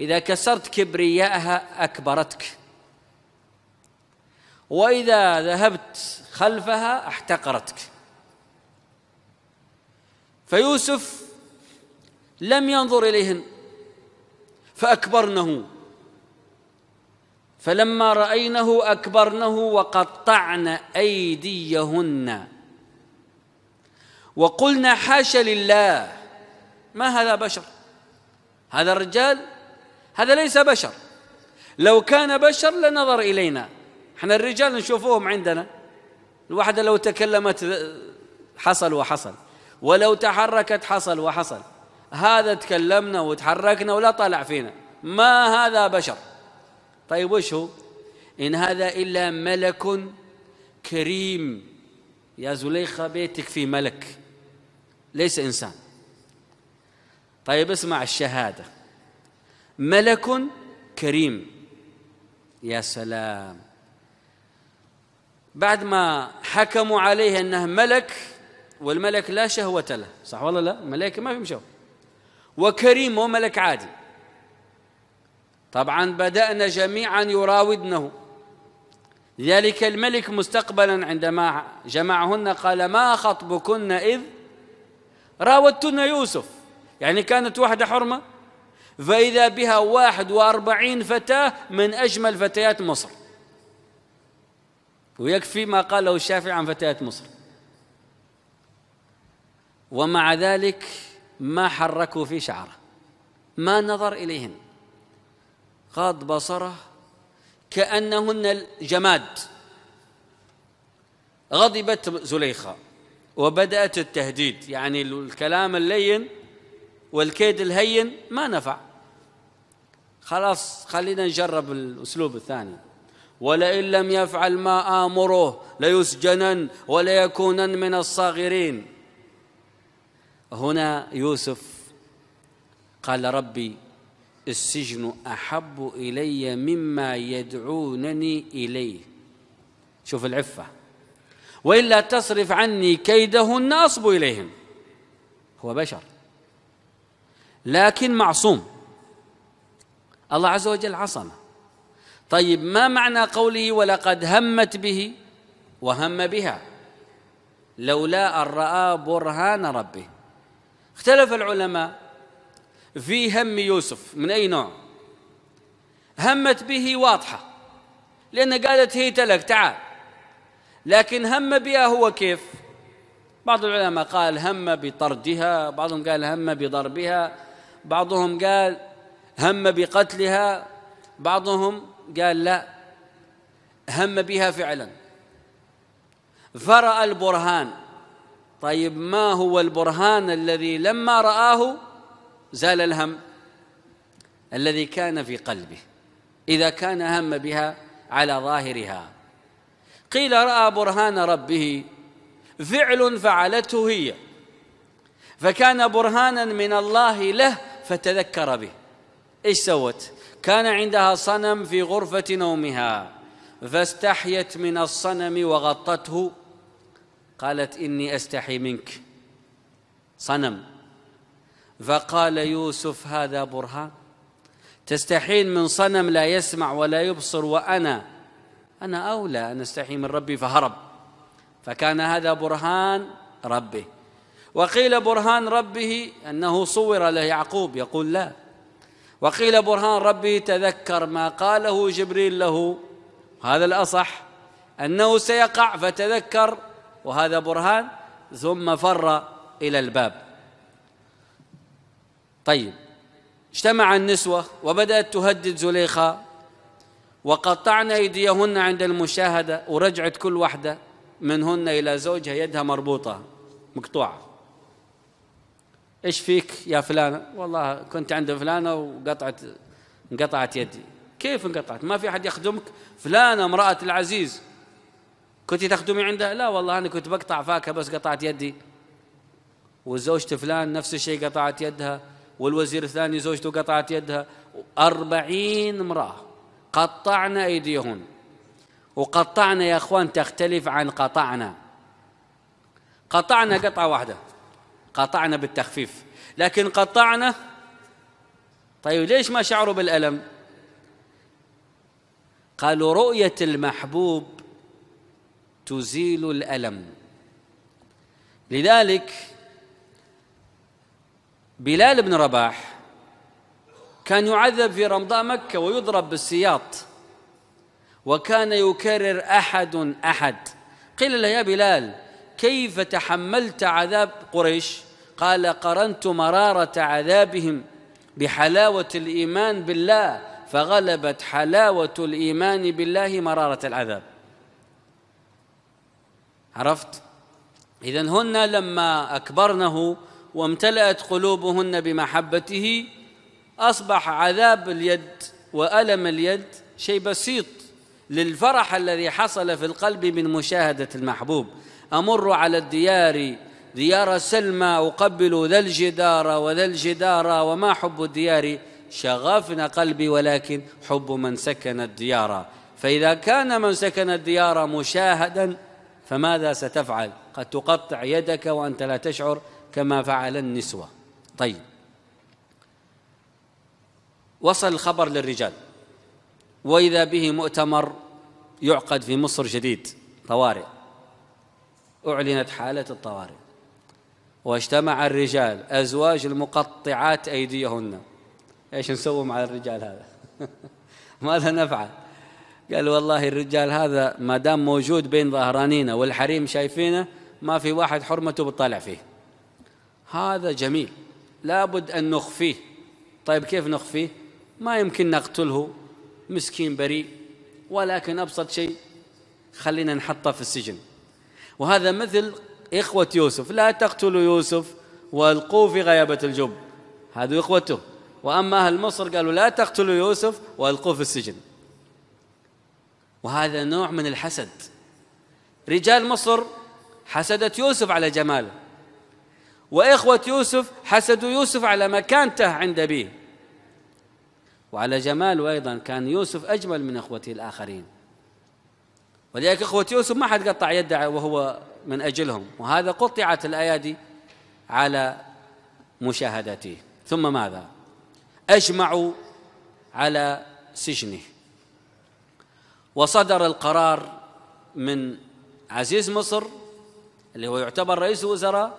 إذا كسرت كبرياءها أكبرتك وإذا ذهبت خلفها احتقرتك فيوسف لم ينظر إليهن فأكبرنه فلما رأينه أكبرنه وقطعن أيديهن وقلنا حاشا لله ما هذا بشر هذا الرجال هذا ليس بشر لو كان بشر لنظر إلينا احنا الرجال نشوفوهم عندنا الواحدة لو تكلمت حصل وحصل ولو تحركت حصل وحصل هذا تكلمنا وتحركنا ولا طلع فينا ما هذا بشر طيب وش هو إن هذا إلا ملك كريم يا زليخة بيتك فيه ملك ليس إنسان طيب اسمع الشهادة ملك كريم يا سلام بعد ما حكموا عليه أنه ملك والملك لا شهوة له صح ولا لا ملائكة ما في شهوة وكريم وملك عادي طبعا بدأنا جميعا يراودنه لذلك الملك مستقبلا عندما جمعهن قال ما خطبكن إذ راودتن يوسف يعني كانت واحدة حرمة فإذا بها واحد وأربعين فتاة من أجمل فتيات مصر ويكفي ما قاله الشافعي عن فتيات مصر ومع ذلك ما حركوا في شعره ما نظر إليهن غض بصره كأنهن الجماد غضبت زليخة وبدأت التهديد يعني الكلام اللين والكيد الهين ما نفع خلاص خلينا نجرب الأسلوب الثاني ولئن لم يفعل ما آمره ليسجنن وليكونن من الصاغرين هنا يوسف قال ربي السجن احب الي مما يدعونني اليه شوف العفه والا تصرف عني كيدهن اصب اليهم هو بشر لكن معصوم الله عز وجل عصمه طيب ما معنى قوله ولقد همت به وهم بها لولا ان راى برهان ربه اختلف العلماء في هم يوسف من أي نوع همت به واضحة لأن قالت هيت لك تعال لكن هم بها هو كيف بعض العلماء قال هم بطردها بعضهم قال هم بضربها بعضهم قال هم بقتلها بعضهم قال لا هم بها فعلا فرأى البرهان طيب ما هو البرهان الذي لما رآه زال الهم الذي كان في قلبه إذا كان هم بها على ظاهرها قيل رأى برهان ربه فعل فعلته هي فكان برهانا من الله له فتذكر به ايش سوت؟ كان عندها صنم في غرفة نومها فاستحيت من الصنم وغطته قالت إني أستحي منك صنم فقال يوسف هذا برهان تستحين من صنم لا يسمع ولا يبصر وأنا أنا أولى أن أستحي من ربي فهرب فكان هذا برهان ربه وقيل برهان ربه أنه صور له يعقوب يقول لا وقيل برهان ربه تذكر ما قاله جبريل له هذا الأصح أنه سيقع فتذكر وهذا برهان ثم فر إلى الباب طيب اجتمع النسوة وبدأت تهدد زليخة وقطعن أيديهن عند المشاهدة ورجعت كل واحدة منهن إلى زوجها يدها مربوطة مقطوعة ايش فيك يا فلانة والله كنت عند فلانة وقطعت انقطعت يدي كيف انقطعت ما في أحد يخدمك فلانة امرأة العزيز كنت تخدمي عنده لا والله أنا كنت بقطع فاكهة بس قطعت يدي وزوجة فلان نفس الشيء قطعت يدها والوزير الثاني زوجته قطعت يدها أربعين امرأة قطعنا أيديهن وقطعنا يا أخوان تختلف عن قطعنا قطعنا قطعة واحدة قطعنا بالتخفيف لكن قطعنا طيب ليش ما شعروا بالألم قالوا رؤية المحبوب تزيل الالم لذلك بلال بن رباح كان يعذب في رمضاء مكه ويضرب بالسياط وكان يكرر احد احد قيل له يا بلال كيف تحملت عذاب قريش قال قرنت مراره عذابهم بحلاوه الايمان بالله فغلبت حلاوه الايمان بالله مراره العذاب عرفت إذا هن لما أكبرنه وامتلأت قلوبهن بمحبته أصبح عذاب اليد وألم اليد شيء بسيط للفرح الذي حصل في القلب من مشاهدة المحبوب أمر على الديار ديار سلمى أقبل ذا الجدار وذا الجدار وما حب الديار شغفنا قلبي ولكن حب من سكن الديار فإذا كان من سكن الديار مشاهدا فماذا ستفعل قد تقطع يدك وأنت لا تشعر كما فعل النسوة طيب وصل الخبر للرجال وإذا به مؤتمر يعقد في مصر جديد طوارئ أعلنت حالة الطوارئ واجتمع الرجال أزواج المقطعات أيديهن إيش نسوي مع الرجال هذا ماذا نفعل قال والله الرجال هذا ما دام موجود بين ظهرانينا والحريم شايفينه ما في واحد حرمته بتطالع فيه هذا جميل لابد أن نخفيه طيب كيف نخفيه ما يمكن نقتله مسكين بريء ولكن أبسط شيء خلينا نحطه في السجن وهذا مثل إخوة يوسف لا تقتلوا يوسف والقوه في غيابة الجب هذا إخوته وأما أهل مصر قالوا لا تقتلوا يوسف والقوه في السجن وهذا نوع من الحسد رجال مصر حسدت يوسف على جماله وإخوة يوسف حسدوا يوسف على مكانته عند أبيه وعلى جماله أيضا كان يوسف أجمل من إخوته الآخرين ولذلك إخوة يوسف ما حد قطع يده وهو من أجلهم وهذا قطعت الأيادي على مشاهدته ثم ماذا أجمعوا على سجنه وصدر القرار من عزيز مصر اللي هو يعتبر رئيس وزراء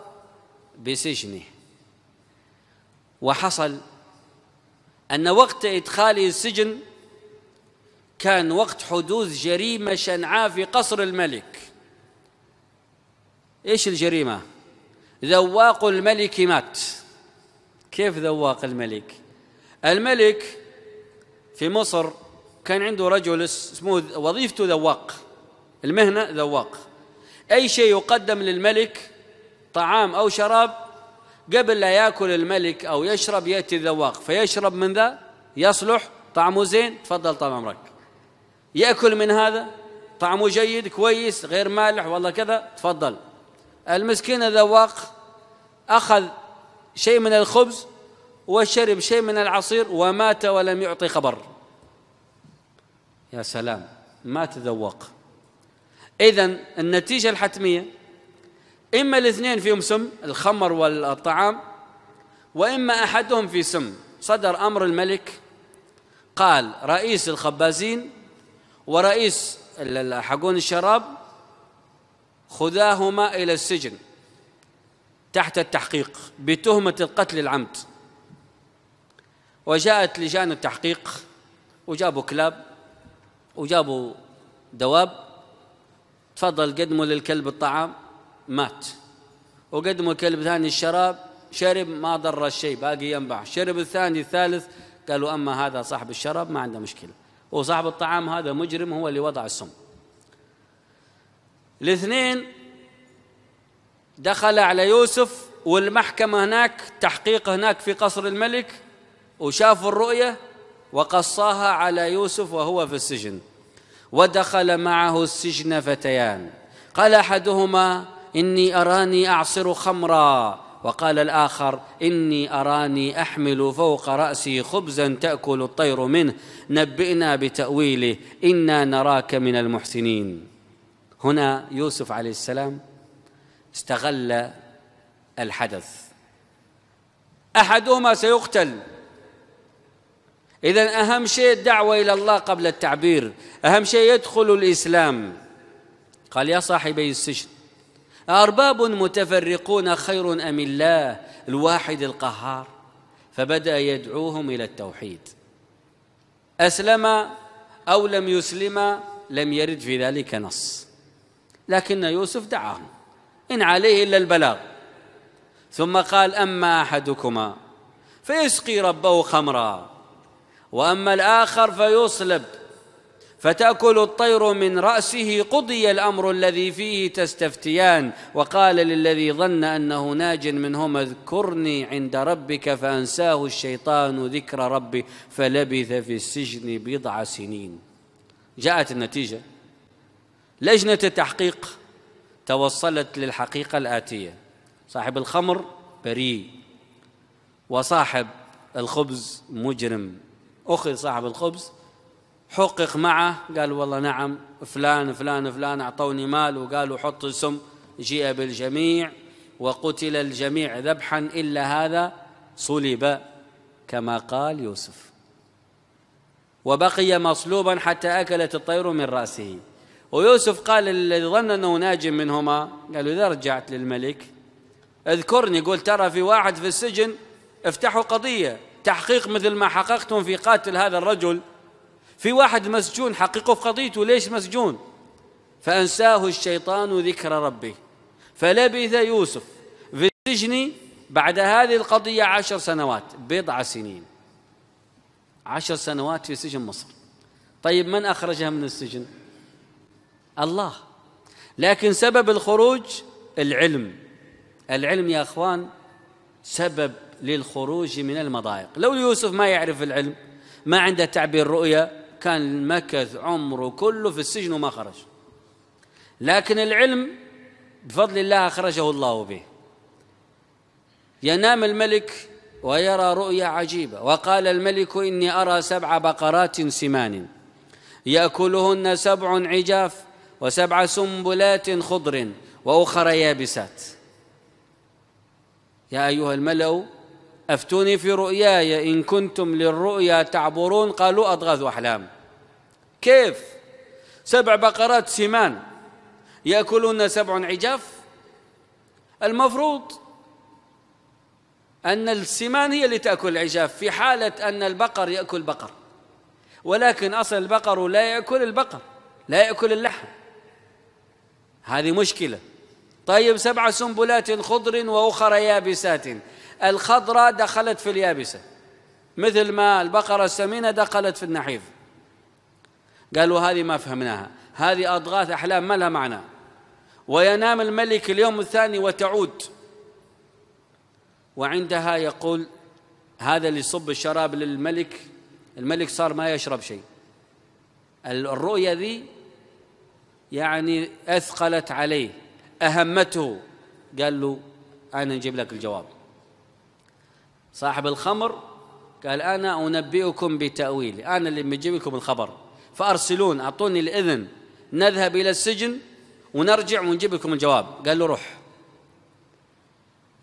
بسجنه وحصل أن وقت إدخاله السجن كان وقت حدوث جريمة شنعاء في قصر الملك إيش الجريمة؟ ذواق الملك مات كيف ذواق الملك؟ الملك في مصر كان عنده رجل اسمه وظيفته ذواق المهنة ذواق أي شيء يقدم للملك طعام أو شراب قبل لا ياكل الملك أو يشرب يأتي الذواق فيشرب من ذا يصلح طعمه زين تفضل طال عمرك يأكل من هذا طعمه جيد كويس غير مالح والله كذا تفضل المسكين الذواق أخذ شيء من الخبز وشرب شيء من العصير ومات ولم يعطي خبر يا سلام ما تذوق إذا النتيجة الحتمية إما الاثنين فيهم سم الخمر والطعام وإما أحدهم في سم صدر أمر الملك قال رئيس الخبازين ورئيس حقون الشراب خذاهما إلى السجن تحت التحقيق بتهمة القتل العمد وجاءت لجان التحقيق وجابوا كلاب وجابوا دواب تفضل قدموا للكلب الطعام مات وقدموا الكلب ثاني الشراب شرب ما ضر الشيء باقي ينبع شرب الثاني الثالث قالوا أما هذا صاحب الشراب ما عنده مشكلة وصاحب الطعام هذا مجرم هو اللي وضع السم الاثنين دخل على يوسف والمحكمة هناك تحقيق هناك في قصر الملك وشافوا الرؤية وقصاها على يوسف وهو في السجن ودخل معه السجن فتيان قال احدهما اني اراني اعصر خمرا وقال الاخر اني اراني احمل فوق راسي خبزا تاكل الطير منه نبئنا بتاويله انا نراك من المحسنين هنا يوسف عليه السلام استغل الحدث احدهما سيقتل إذا أهم شيء الدعوة إلى الله قبل التعبير أهم شيء يدخل الإسلام قال يا صاحبي السجن أرباب متفرقون خير أم الله الواحد القهار فبدأ يدعوهم إلى التوحيد أسلم أو لم يسلم لم يرد في ذلك نص لكن يوسف دعاهم إن عليه إلا البلاغ ثم قال أما أحدكما فيسقي ربه خمرا واما الاخر فيصلب فتاكل الطير من راسه قضي الامر الذي فيه تستفتيان وقال للذي ظن انه ناج منهما اذكرني عند ربك فانساه الشيطان ذكر ربه فلبث في السجن بضع سنين جاءت النتيجه لجنه التحقيق توصلت للحقيقه الاتيه صاحب الخمر بريء وصاحب الخبز مجرم أخذ صاحب الخبز حقق معه قال والله نعم فلان فلان فلان أعطوني مال وقالوا حط السم جيء بالجميع وقتل الجميع ذبحا إلا هذا صلب كما قال يوسف وبقي مصلوبا حتى أكلت الطير من رأسه ويوسف قال الذي ظن أنه ناج منهما قالوا إذا رجعت للملك اذكرني قل ترى في واحد في السجن افتحوا قضية تحقيق مثل ما حققتم في قاتل هذا الرجل في واحد مسجون حققوا في قضيته ليش مسجون فأنساه الشيطان ذكر ربه فلبث يوسف في السجن بعد هذه القضية عشر سنوات بضع سنين عشر سنوات في سجن مصر طيب من أخرجها من السجن الله لكن سبب الخروج العلم العلم يا أخوان سبب للخروج من المضايق لو يوسف ما يعرف العلم ما عنده تعبير رؤيا كان مكث عمره كله في السجن وما خرج لكن العلم بفضل الله أخرجه الله به ينام الملك ويرى رؤيا عجيبة وقال الملك إني أرى سبع بقرات سمان يأكلهن سبع عجاف وسبع سنبلات خضر وأخر يابسات يا أيها الملأ أفتوني في رؤياي إن كنتم للرؤيا تعبرون قالوا أضغاث أحلام كيف سبع بقرات سمان يأكلون سبع عجاف المفروض أن السمان هي اللي تأكل العجاف في حالة أن البقر يأكل بقر ولكن أصل البقر لا يأكل البقر لا يأكل اللحم هذه مشكلة طيب سبع سنبلات خضر وأخرى يابسات الخضراء دخلت في اليابسة مثل ما البقرة السمينة دخلت في النحيف قالوا هذه ما فهمناها هذه أضغاث أحلام ما لها معنى وينام الملك اليوم الثاني وتعود وعندها يقول هذا اللي يصب الشراب للملك الملك صار ما يشرب شيء الرؤية ذي يعني أثقلت عليه أهمته قال له أنا نجيب لك الجواب صاحب الخمر قال أنا أنبئكم بتاويل أنا اللي بجيب لكم الخبر فأرسلون أعطوني الإذن نذهب إلى السجن ونرجع ونجيب لكم الجواب قال له روح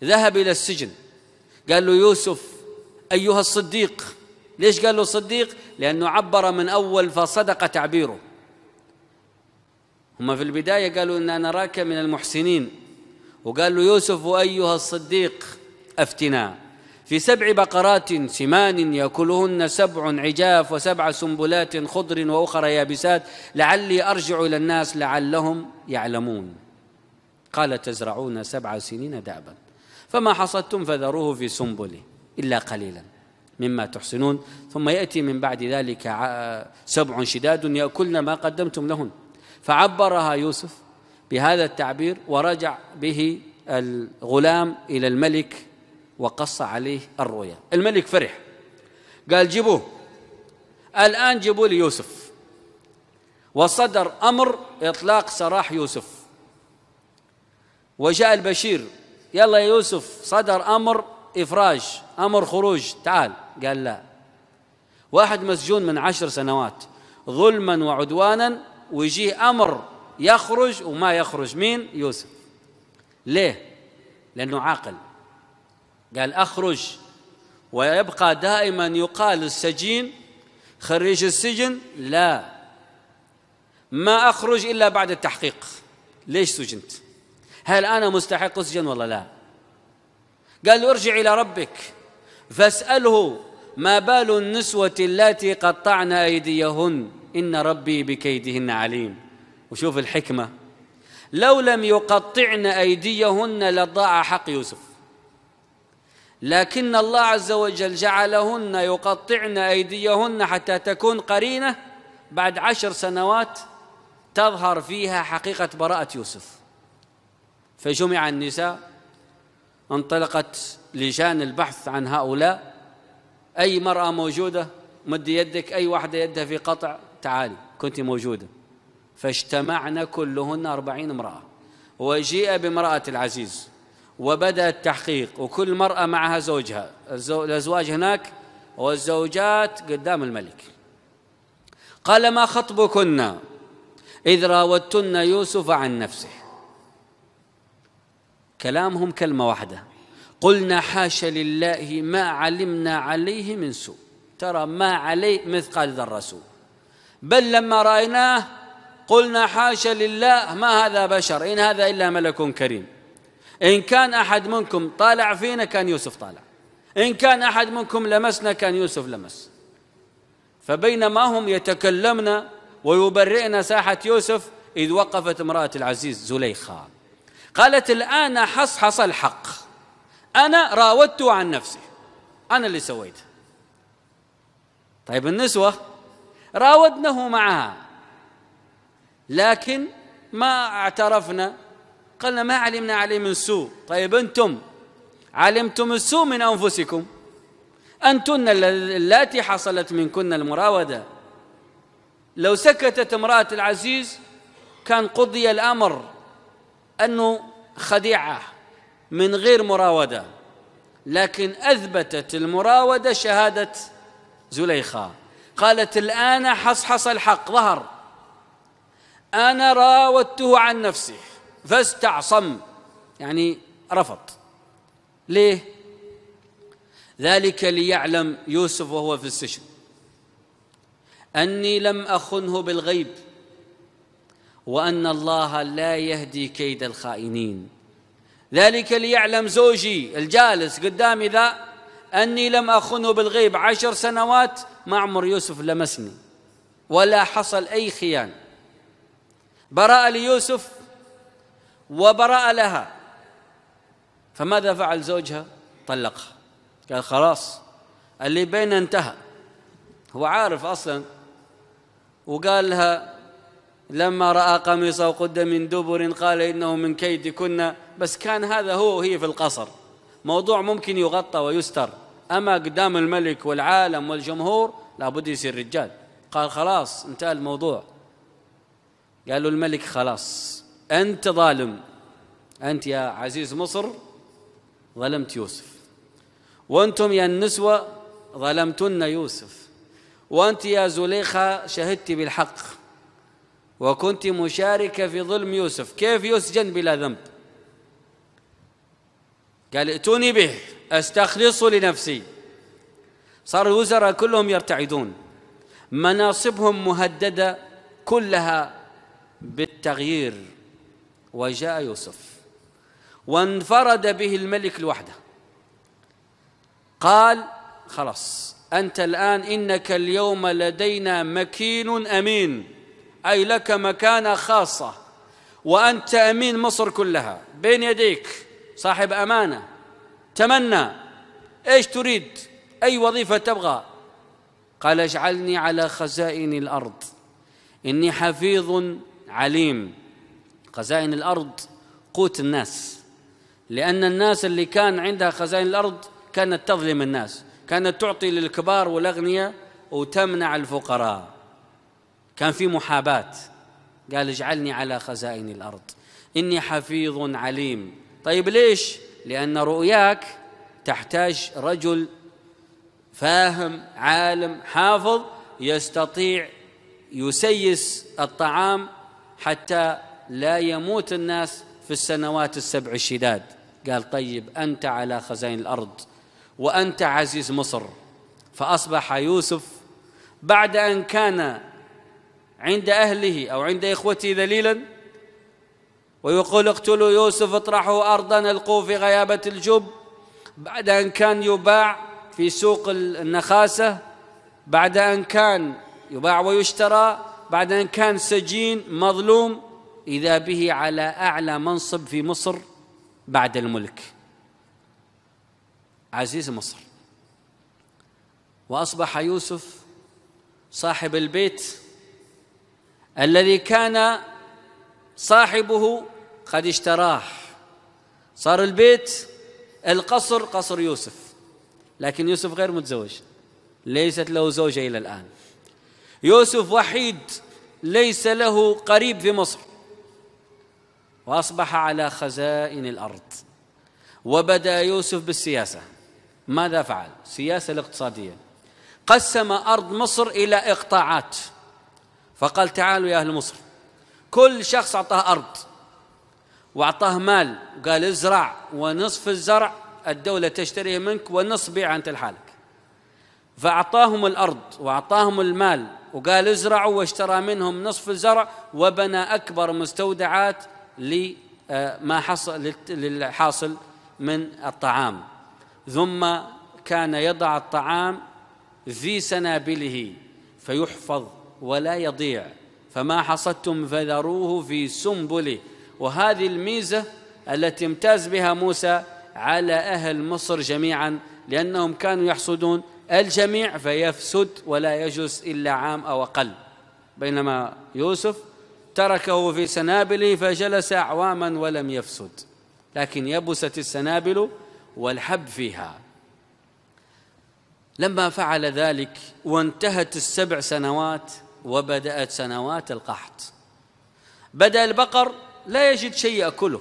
ذهب إلى السجن قال له يوسف أيها الصديق ليش قال له صديق لأنه عبر من أول فصدق تعبيره هم في البداية قالوا إن أنا نراك من المحسنين وقال له يوسف أيها الصديق أفتنا في سبع بقرات سمان ياكلهن سبع عجاف وسبع سنبلات خضر واخر يابسات لعلي ارجع الى الناس لعلهم يعلمون قال تزرعون سبع سنين دابا فما حصدتم فذروه في سنبله الا قليلا مما تحسنون ثم ياتي من بعد ذلك سبع شداد ياكلن ما قدمتم لهن فعبرها يوسف بهذا التعبير ورجع به الغلام الى الملك وقص عليه الرؤيا الملك فرح قال جيبوه الآن جيبوا لي يوسف وصدر أمر إطلاق سراح يوسف وجاء البشير يلا يا يوسف صدر أمر إفراج أمر خروج تعال قال لا واحد مسجون من عشر سنوات ظلما وعدوانا ويجيه أمر يخرج وما يخرج مين يوسف ليه لأنه عاقل قال أخرج ويبقى دائما يقال السجين خريج السجن لا ما أخرج إلا بعد التحقيق ليش سجنت هل أنا مستحق السجن ولا لا قال له ارجع إلى ربك فاسأله ما بال النسوة اللاتي قطعن أيديهن إن ربي بكيدهن عليم وشوف الحكمة لو لم يقطعن أيديهن لضاع حق يوسف لكن الله عز وجل جعلهن يقطعن أيديهن حتى تكون قرينة بعد عشر سنوات تظهر فيها حقيقة براءة يوسف فجمع النساء انطلقت لجان البحث عن هؤلاء أي مرأة موجودة مد يدك أي واحدة يدها في قطع تعالي كنت موجودة فاجتمعن كلهن أربعين امرأة وجيء بامرأة العزيز وبدأ التحقيق وكل مرأة معها زوجها الأزواج هناك والزوجات قدام الملك قال ما خطبكن إذ راودتن يوسف عن نفسه كلامهم كلمة واحدة قلنا حاش لله ما علمنا عليه من سوء ترى ما عليه مثقال ذرة سوء بل لما رأيناه قلنا حاش لله ما هذا بشر إن هذا إلا ملك كريم إن كان أحد منكم طالع فينا كان يوسف طالع إن كان أحد منكم لمسنا كان يوسف لمس فبينما هم يتكلمنا ويبرئنا ساحة يوسف إذ وقفت امرأة العزيز زليخا قالت الآن حصحص الحق أنا راودته عن نفسي أنا اللي سويت طيب النسوة راودنه معها لكن ما اعترفنا قالنا ما علمنا عليه من سوء طيب أنتم علمتم السوء من أنفسكم أنتن اللاتي حصلت منكن المراودة لو سكتت امرأة العزيز كان قضي الأمر أنه خديعة من غير مراودة لكن أثبتت المراودة شهادة زليخة قالت الآن حصحص الحق ظهر أنا راودته عن نفسه فاستعصم يعني رفض ليه ذلك ليعلم يوسف وهو في السجن اني لم اخنه بالغيب وان الله لا يهدي كيد الخائنين ذلك ليعلم زوجي الجالس قدامي ذا اني لم اخنه بالغيب عشر سنوات ما عمر يوسف لمسني ولا حصل اي خيانه براءه ليوسف وبرأ لها فماذا فعل زوجها؟ طلقها قال خلاص اللي بيننا انتهى هو عارف اصلا وقال لها لما راى قميصه قد من دبر قال انه من كيد كنا بس كان هذا هو وهي في القصر موضوع ممكن يغطى ويستر اما قدام الملك والعالم والجمهور لابد يصير رجال قال خلاص انتهى الموضوع قالوا الملك خلاص أنت ظالم أنت يا عزيز مصر ظلمت يوسف وأنتم يا النسوة ظلمتن يوسف وأنت يا زليخة شهدت بالحق وكنت مشاركة في ظلم يوسف كيف يسجن بلا ذنب قال ائتوني به استخلصه لنفسي صار الوزراء كلهم يرتعدون مناصبهم مهدده كلها بالتغيير وجاء يوسف وانفرد به الملك لوحده قال خلاص أنت الآن إنك اليوم لدينا مكين أمين أي لك مكانة خاصة وأنت أمين مصر كلها بين يديك صاحب أمانة تمنى إيش تريد أي وظيفة تبغى قال اجعلني على خزائن الأرض إني حفيظ عليم خزائن الارض قوت الناس لان الناس اللي كان عندها خزائن الارض كانت تظلم الناس كانت تعطي للكبار والاغنياء وتمنع الفقراء كان في محاباه قال اجعلني على خزائن الارض اني حفيظ عليم طيب ليش لان رؤياك تحتاج رجل فاهم عالم حافظ يستطيع يسيس الطعام حتى لا يموت الناس في السنوات السبع الشداد قال طيب أنت على خزائن الأرض وأنت عزيز مصر فأصبح يوسف بعد أن كان عند أهله أو عند إخوته ذليلا ويقول اقتلوا يوسف اطرحوا أرضا القوه في غيابة الجب بعد أن كان يباع في سوق النخاسة بعد أن كان يباع ويشترى بعد أن كان سجين مظلوم إذا به على أعلى منصب في مصر بعد الملك عزيز مصر وأصبح يوسف صاحب البيت الذي كان صاحبه قد اشتراه صار البيت القصر قصر يوسف لكن يوسف غير متزوج ليست له زوجة إلى الآن يوسف وحيد ليس له قريب في مصر واصبح على خزائن الارض وبدا يوسف بالسياسه ماذا فعل السياسه الاقتصاديه قسم ارض مصر الى اقطاعات فقال تعالوا يا اهل مصر كل شخص اعطاه ارض واعطاه مال وقال ازرع ونصف الزرع الدوله تشتريه منك ونصف بيعه انت لحالك فأعطاهم الأرض وأعطاهم المال وقال ازرعوا واشترى منهم نصف الزرع وبنى أكبر مستودعات لما آه، حصل للحاصل من الطعام ثم كان يضع الطعام في سنابله فيحفظ ولا يضيع فما حصدتم فذروه في سنبله وهذه الميزه التي امتاز بها موسى على اهل مصر جميعا لانهم كانوا يحصدون الجميع فيفسد ولا يجوز الا عام او اقل بينما يوسف تركه في سنابله فجلس أعواما ولم يفسد لكن يبست السنابل والحب فيها لما فعل ذلك وانتهت السبع سنوات وبدأت سنوات القحط بدأ البقر لا يجد شيء يأكله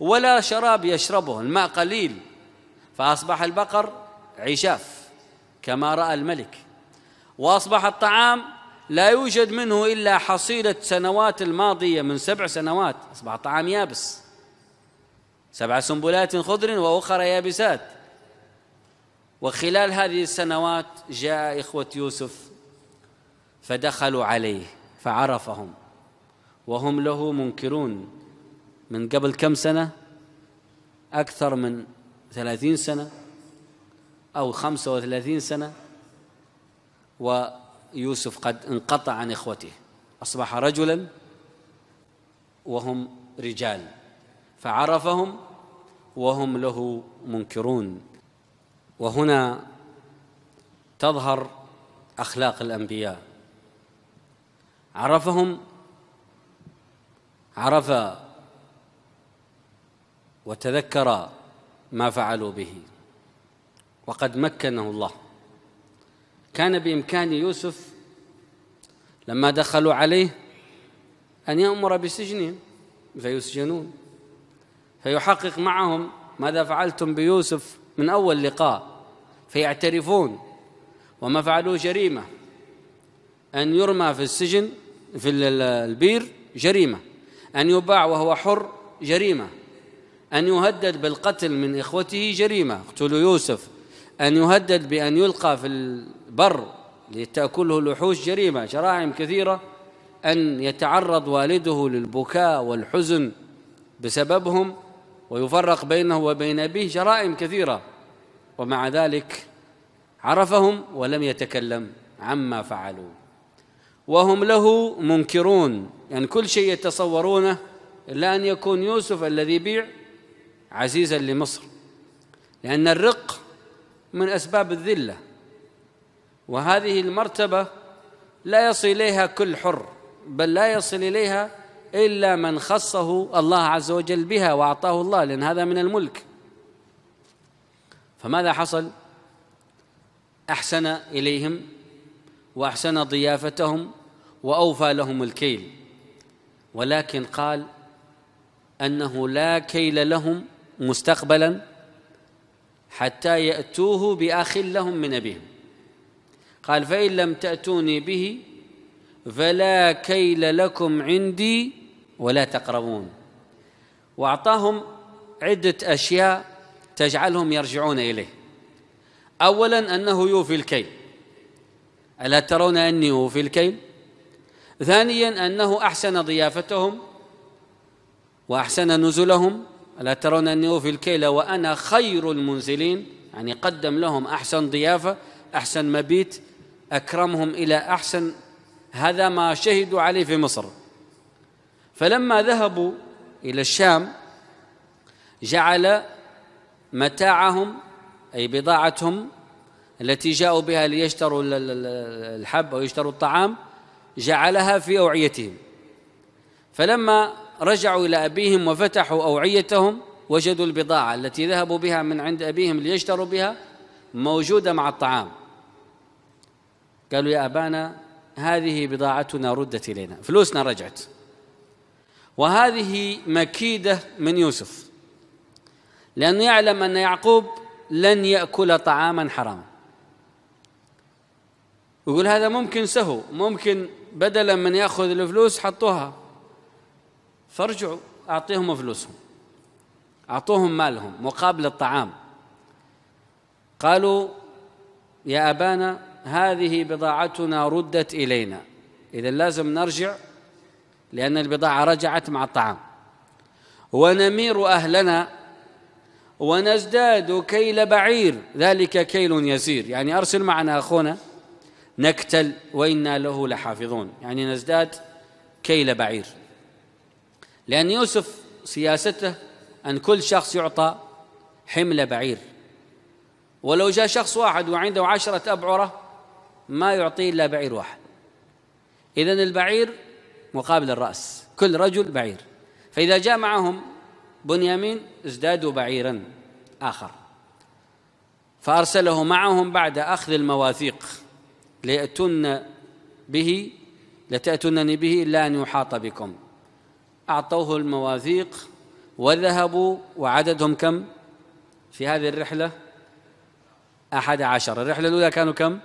ولا شراب يشربه الماء قليل فأصبح البقر عشاف كما رأى الملك وأصبح الطعام لا يوجد منه إلا حصيلة سنوات الماضية من سبع سنوات أصبح طعام يابس سبع سنبلات خضر وأخرى يابسات وخلال هذه السنوات جاء إخوة يوسف فدخلوا عليه فعرفهم وهم له منكرون من قبل كم سنة أكثر من ثلاثين سنة أو خمسة وثلاثين سنة و يوسف قد انقطع عن إخوته أصبح رجلا وهم رجال فعرفهم وهم له منكرون وهنا تظهر أخلاق الأنبياء عرفهم عرف وتذكر ما فعلوا به وقد مكنه الله كان بإمكان يوسف لما دخلوا عليه أن يأمر بسجنهم فيسجنون فيحقق معهم ماذا فعلتم بيوسف من أول لقاء فيعترفون وما فعلوه جريمة أن يرمى في السجن في البير جريمة أن يباع وهو حر جريمة أن يهدد بالقتل من إخوته جريمة اقتلوا يوسف أن يهدد بأن يلقى في بر لتأكله الوحوش جريمة جرائم كثيرة أن يتعرض والده للبكاء والحزن بسببهم ويفرق بينه وبين أبيه جرائم كثيرة ومع ذلك عرفهم ولم يتكلم عما فعلوا وهم له منكرون يعني كل شيء يتصورونه إلا أن يكون يوسف الذي بيع عزيزا لمصر لأن الرق من أسباب الذلة وهذه المرتبة لا يصل إليها كل حر بل لا يصل إليها إلا من خصه الله عز وجل بها وأعطاه الله لأن هذا من الملك فماذا حصل؟ أحسن إليهم وأحسن ضيافتهم وأوفى لهم الكيل ولكن قال أنه لا كيل لهم مستقبلا حتى يأتوه بأخ لهم من أبيهم قال فإن لم تأتوني به فلا كيل لكم عندي ولا تقربون وأعطاهم عدة أشياء تجعلهم يرجعون إليه أولا أنه يوفي الكيل ألا ترون أني أوفي الكيل ثانيا أنه أحسن ضيافتهم وأحسن نزلهم ألا ترون أني أوفي الكيل وأنا خير المنزلين يعني قدم لهم أحسن ضيافة أحسن مبيت أكرمهم إلى أحسن هذا ما شهدوا عليه في مصر فلما ذهبوا إلى الشام جعل متاعهم أي بضاعتهم التي جاءوا بها ليشتروا الحب أو يشتروا الطعام جعلها في أوعيتهم فلما رجعوا إلى أبيهم وفتحوا أوعيتهم وجدوا البضاعة التي ذهبوا بها من عند أبيهم ليشتروا بها موجودة مع الطعام قالوا يا أبانا هذه بضاعتنا ردت إلينا فلوسنا رجعت وهذه مكيدة من يوسف لأنه يعلم أن يعقوب لن يأكل طعاما حراما يقول هذا ممكن سهو ممكن بدلا من يأخذ الفلوس حطوها فارجعوا أعطيهم فلوسهم أعطوهم مالهم مقابل الطعام قالوا يا أبانا هذه بضاعتنا ردت إلينا إذا لازم نرجع لأن البضاعة رجعت مع الطعام ونمير أهلنا ونزداد كيل بعير ذلك كيل يسير يعني أرسل معنا أخونا نكتل وإنا له لحافظون يعني نزداد كيل بعير لأن يوسف سياسته أن كل شخص يعطى حمل بعير ولو جاء شخص واحد وعنده عشرة أبعرة ما يعطيه إلا بعير واحد إذا البعير مقابل الرأس كل رجل بعير فإذا جاء معهم بنيامين ازدادوا بعيرا آخر فأرسله معهم بعد أخذ المواثيق ليأتون به لتأتونني به إلا أن يحاط بكم أعطوه المواثيق وذهبوا وعددهم كم في هذه الرحلة أحد عشر الرحلة الأولى كانوا كم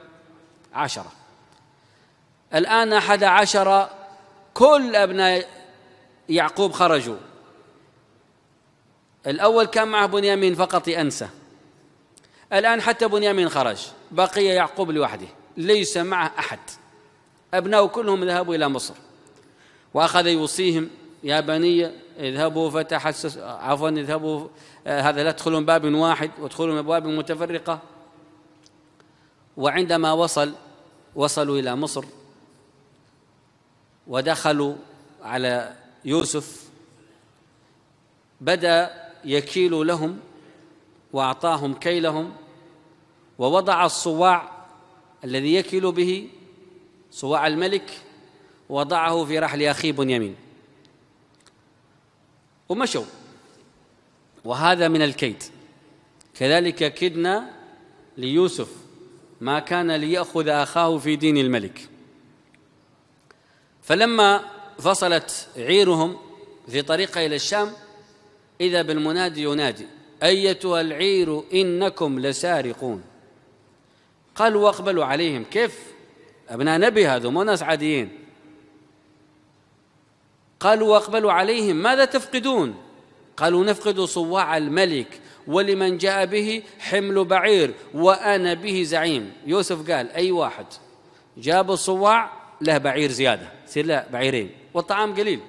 عشرة الآن أحد عشر كل أبناء يعقوب خرجوا الأول كان معه بنيامين فقط أنسى الآن حتى بنيامين خرج بقي يعقوب لوحده ليس معه أحد أبناؤه كلهم ذهبوا إلى مصر وأخذ يوصيهم يا بني اذهبوا فتحسس عفوا اذهبوا آه، هذا لا تدخلون باب واحد وادخلوا من ابواب متفرقه وعندما وصل وصلوا إلى مصر ودخلوا على يوسف بدا يكيل لهم واعطاهم كيلهم ووضع الصواع الذي يكيل به صواع الملك وضعه في رحل اخيه بنيامين ومشوا وهذا من الكيد كذلك كدنا ليوسف ما كان ليأخذ أخاه في دين الملك فلما فصلت عيرهم في طريقه إلى الشام إذا بالمنادي ينادي أيتها العير إنكم لسارقون قالوا واقبلوا عليهم كيف أبناء نبي هذو مو ناس عاديين قالوا واقبلوا عليهم ماذا تفقدون قالوا نفقد صواع الملك ولمن جاء به حمل بعير وأنا به زعيم يوسف قال أي واحد جاب الصواع له بعير زيادة يصير له بعيرين والطعام قليل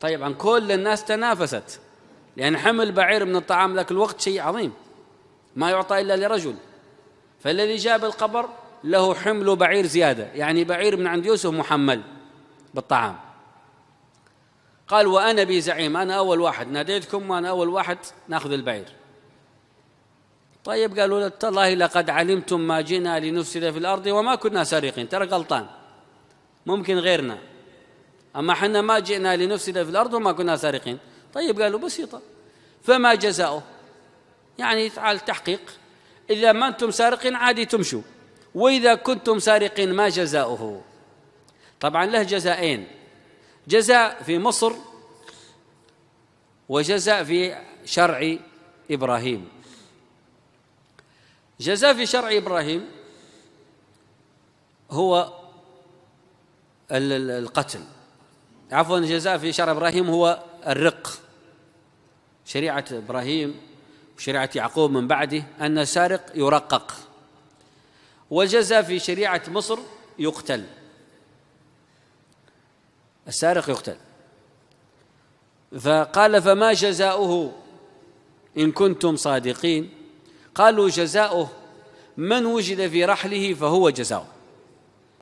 طيب عن كل الناس تنافست لأن حمل بعير من الطعام ذاك الوقت شيء عظيم ما يعطى إلا لرجل فالذي جاب القبر له حمل بعير زيادة يعني بعير من عند يوسف محمل بالطعام قال وأنا بي زعيم أنا أول واحد ناديتكم وأنا أول واحد ناخذ البعير طيب قالوا له تالله لقد علمتم ما جئنا لنفسد في الارض وما كنا سارقين ترى غلطان ممكن غيرنا اما حنا ما جئنا لنفسد في الارض وما كنا سارقين طيب قالوا بسيطه فما جزاؤه يعني تعال تحقيق اذا ما انتم سارقين عادي تمشوا واذا كنتم سارقين ما جزاؤه طبعا له جزائين جزاء في مصر وجزاء في شرع ابراهيم جزاء في شرع إبراهيم هو القتل عفوا الجزاء في شرع إبراهيم هو الرق شريعة إبراهيم وشريعة يعقوب من بعده أن السارق يرقق والجزاء في شريعة مصر يقتل السارق يقتل فقال فما جزاؤه إن كنتم صادقين قالوا جزاؤه من وجد في رحله فهو جزاؤه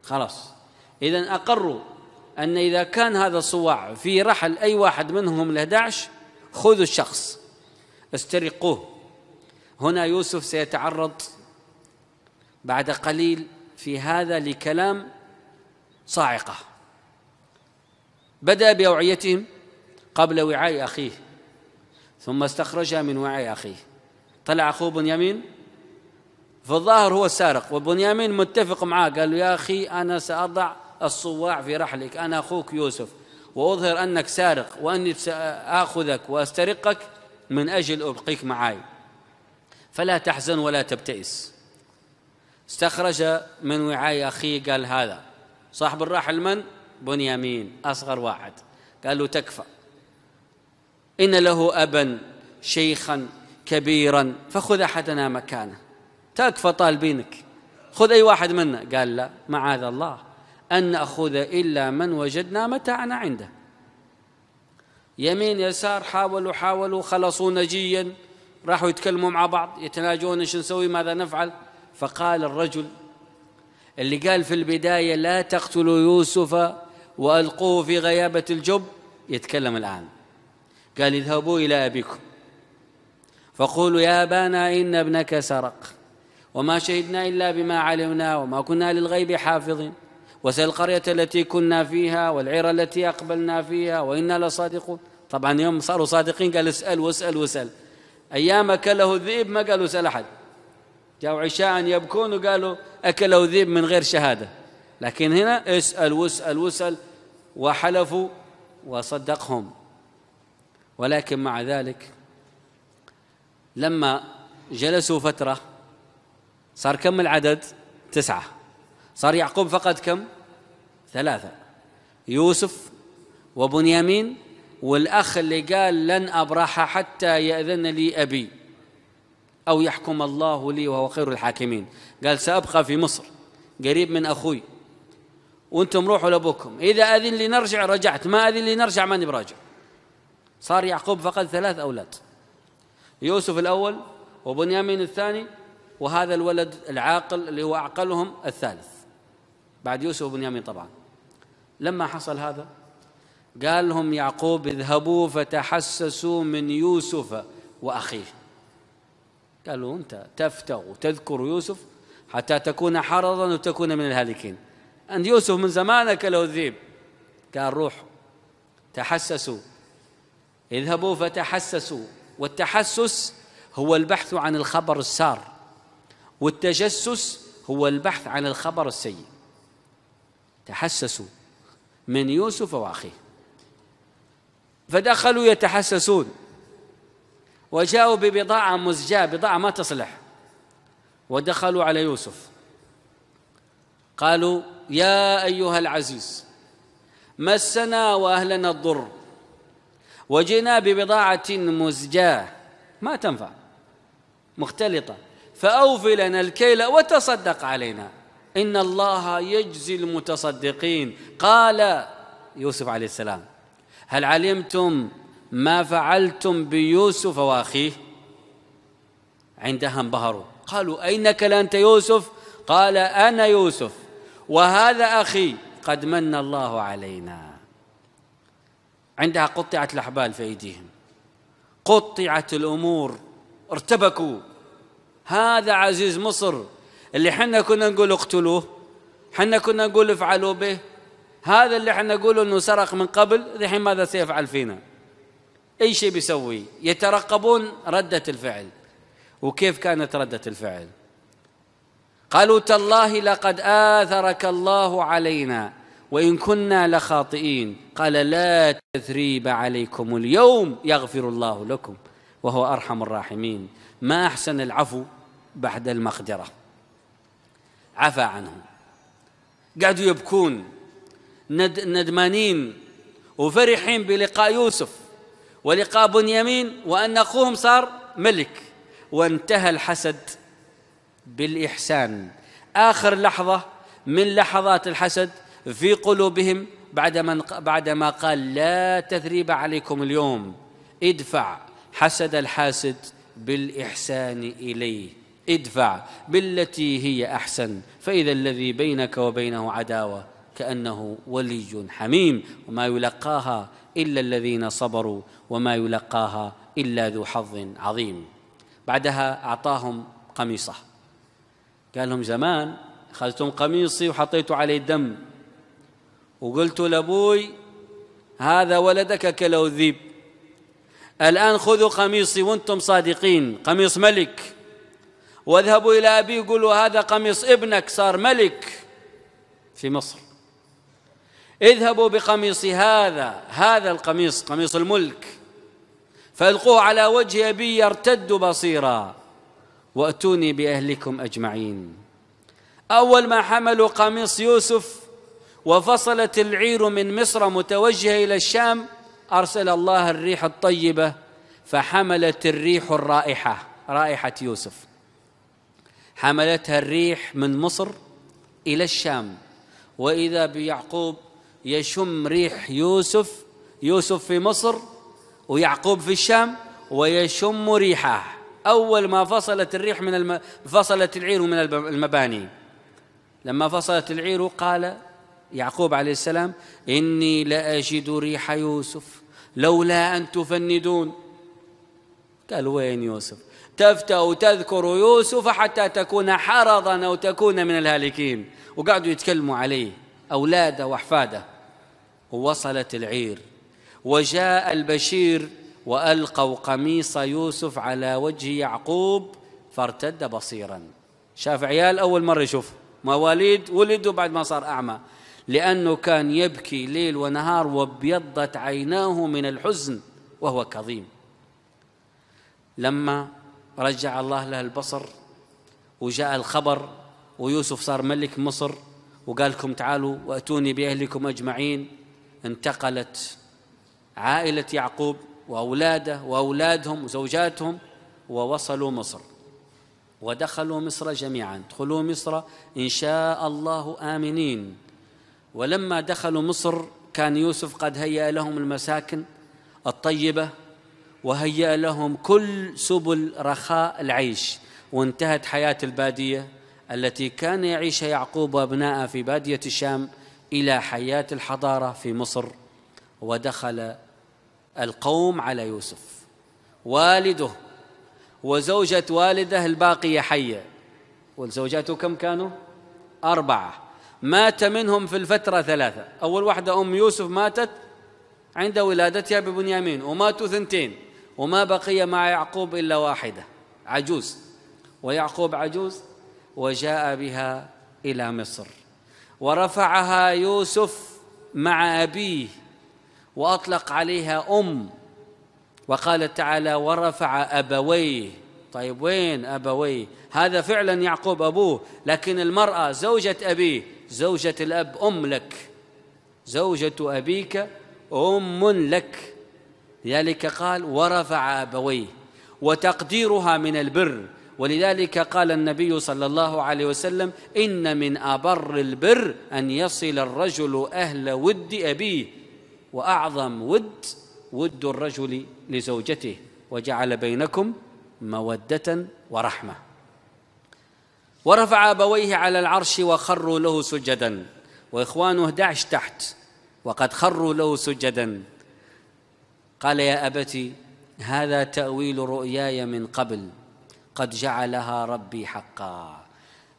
خلاص إذا أقروا أن إذا كان هذا الصواع في رحل أي واحد منهم ال11 خذوا الشخص استرقوه هنا يوسف سيتعرض بعد قليل في هذا لكلام صاعقة بدأ بأوعيتهم قبل وعاء أخيه ثم استخرجها من وعاء أخيه طلع اخوه بنيامين الظاهر هو السارق وبنيامين متفق معاه قال له يا اخي انا ساضع الصواع في رحلك انا اخوك يوسف واظهر انك سارق واني ساخذك واسترقك من اجل ابقيك معي فلا تحزن ولا تبتئس استخرج من وعاء اخيه قال هذا صاحب الرحل من بنيامين اصغر واحد قال له تكفى ان له ابا شيخا كبيرا فخذ أحدنا مكانه تكفى طالبينك خذ أي واحد منا قال لا معاذ الله أن نأخذ إلا من وجدنا متاعنا عنده يمين يسار حاولوا حاولوا خلصوا نجيا راحوا يتكلموا مع بعض يتناجون ايش نسوي ماذا نفعل فقال الرجل اللي قال في البداية لا تقتلوا يوسف وألقوه في غيابة الجب يتكلم الآن قال اذهبوا إلى أبيكم فقولوا يا أبانا إن ابنك سرق وما شهدنا إلا بما علمنا وما كنا للغيب حافظين وسل القرية التي كنا فيها والعير التي أقبلنا فيها وإنا لصادقون طبعا يوم صاروا صادقين قال اسأل واسأل واسأل أيام أكله الذئب ما قالوا اسأل أحد جاءوا عشاء يبكون وقالوا أكله ذئب من غير شهادة لكن هنا اسأل واسأل واسأل وحلفوا وصدقهم ولكن مع ذلك لما جلسوا فترة صار كم العدد تسعة صار يعقوب فقد كم ثلاثة يوسف وبنيامين والأخ اللي قال لن أبرح حتى يأذن لي أبي أو يحكم الله لي وهو خير الحاكمين قال سأبقى في مصر قريب من أخوي وانتم روحوا لابوكم اذا اذن لي نرجع رجعت ما اذن لي نرجع ماني براجع صار يعقوب فقد ثلاث اولاد يوسف الأول وبنيامين الثاني وهذا الولد العاقل اللي هو أعقلهم الثالث بعد يوسف وبنيامين طبعا لما حصل هذا قال لهم يعقوب اذهبوا فتحسسوا من يوسف وأخيه قالوا أنت تفتغ وتذكر يوسف حتى تكون حرضا وتكون من الهالكين أن يوسف من زمانك لو ذيب قال روحوا تحسسوا اذهبوا فتحسسوا والتحسس هو البحث عن الخبر السار والتجسس هو البحث عن الخبر السيء تحسسوا من يوسف واخيه فدخلوا يتحسسون وجاءوا ببضاعه مزجاه بضاعه ما تصلح ودخلوا على يوسف قالوا يا ايها العزيز مسنا واهلنا الضر وجئنا ببضاعة مزجاة ما تنفع مختلطة فأوفي لنا الكيل وتصدق علينا إن الله يجزي المتصدقين قال يوسف عليه السلام هل علمتم ما فعلتم بيوسف وأخيه عندها انبهروا قالوا أينك لأنت يوسف قال أنا يوسف وهذا أخي قد من الله علينا عندها قطعت الأحبال في أيديهم قطعت الأمور ارتبكوا هذا عزيز مصر اللي حنا كنا نقول اقتلوه حنا كنا نقول افعلوا به هذا اللي حنا نقوله انه سرق من قبل الحين ماذا سيفعل فينا اي شيء بيسوي يترقبون ردة الفعل وكيف كانت ردة الفعل قالوا تالله لقد آثرك الله علينا وإن كنا لخاطئين قال لا تثريب عليكم اليوم يغفر الله لكم وهو أرحم الراحمين ما أحسن العفو بعد المقدرة عفى عنهم قعدوا يبكون ند ندمانين وفرحين بلقاء يوسف ولقاء بنيامين وأن أخوهم صار ملك وانتهى الحسد بالإحسان آخر لحظة من لحظات الحسد في قلوبهم بعد من بعد ما قال لا تثريب عليكم اليوم ادفع حسد الحاسد بالإحسان إليه ادفع بالتي هي أحسن فإذا الذي بينك وبينه عداوة كأنه ولي حميم وما يلقاها إلا الذين صبروا وما يلقاها إلا ذو حظ عظيم بعدها أعطاهم قميصه قال لهم زمان أخذتم قميصي وحطيت عليه دم وقلت لابوي هذا ولدك ذيب الآن خذوا قميصي وانتم صادقين قميص ملك واذهبوا إلى أبي قولوا هذا قميص ابنك صار ملك في مصر اذهبوا بقميص هذا هذا القميص قميص الملك فألقوه على وجه أبي يرتد بصيرا وأتوني بأهلكم أجمعين أول ما حملوا قميص يوسف وفصلت العير من مصر متوجهة إلى الشام أرسل الله الريح الطيبة فحملت الريح الرائحة رائحة يوسف حملتها الريح من مصر إلى الشام وإذا بيعقوب يشم ريح يوسف يوسف في مصر ويعقوب في الشام ويشم ريحه أول ما فصلت الريح من الم... فصلت العير من المباني لما فصلت العير قال يعقوب عليه السلام إني لأجد ريح يوسف لولا أن تفندون قال وين يوسف تفتأ تذكر يوسف حتى تكون حرضا أو تكون من الهالكين وقعدوا يتكلموا عليه أولاده وأحفاده ووصلت العير وجاء البشير وألقوا قميص يوسف على وجه يعقوب فارتد بصيرا شاف عيال أول مرة يشوف مواليد ولدوا بعد ما صار أعمى لأنه كان يبكي ليل ونهار وابيضت عيناه من الحزن وهو كظيم لما رجع الله له البصر وجاء الخبر ويوسف صار ملك مصر وقال لكم تعالوا وأتوني بأهلكم أجمعين انتقلت عائلة يعقوب وأولاده وأولادهم وزوجاتهم ووصلوا مصر ودخلوا مصر جميعا ادخلوا مصر إن شاء الله آمنين ولما دخلوا مصر كان يوسف قد هيأ لهم المساكن الطيبة وهيأ لهم كل سبل رخاء العيش وانتهت حياة البادية التي كان يعيشها يعقوب وأبناءه في بادية الشام إلى حياة الحضارة في مصر ودخل القوم على يوسف والده وزوجة والده الباقية حية وزوجاته كم كانوا؟ أربعة مات منهم في الفترة ثلاثة أول واحدة أم يوسف ماتت عند ولادتها ببنيامين وماتوا ثنتين وما بقي مع يعقوب إلا واحدة عجوز ويعقوب عجوز وجاء بها إلى مصر ورفعها يوسف مع أبيه وأطلق عليها أم وقال تعالى ورفع أبويه طيب وين أبويه هذا فعلا يعقوب أبوه لكن المرأة زوجة أبيه زوجة الأب أم لك زوجة أبيك أم لك لذلك قال ورفع أبويه وتقديرها من البر ولذلك قال النبي صلى الله عليه وسلم إن من أبر البر أن يصل الرجل أهل ود أبيه وأعظم ود ود الرجل لزوجته وجعل بينكم مودة ورحمة ورفع أبويه على العرش وخروا له سجدا وإخوانه 11 تحت وقد خروا له سجدا قال يا أبتي هذا تأويل رؤياي من قبل قد جعلها ربي حقا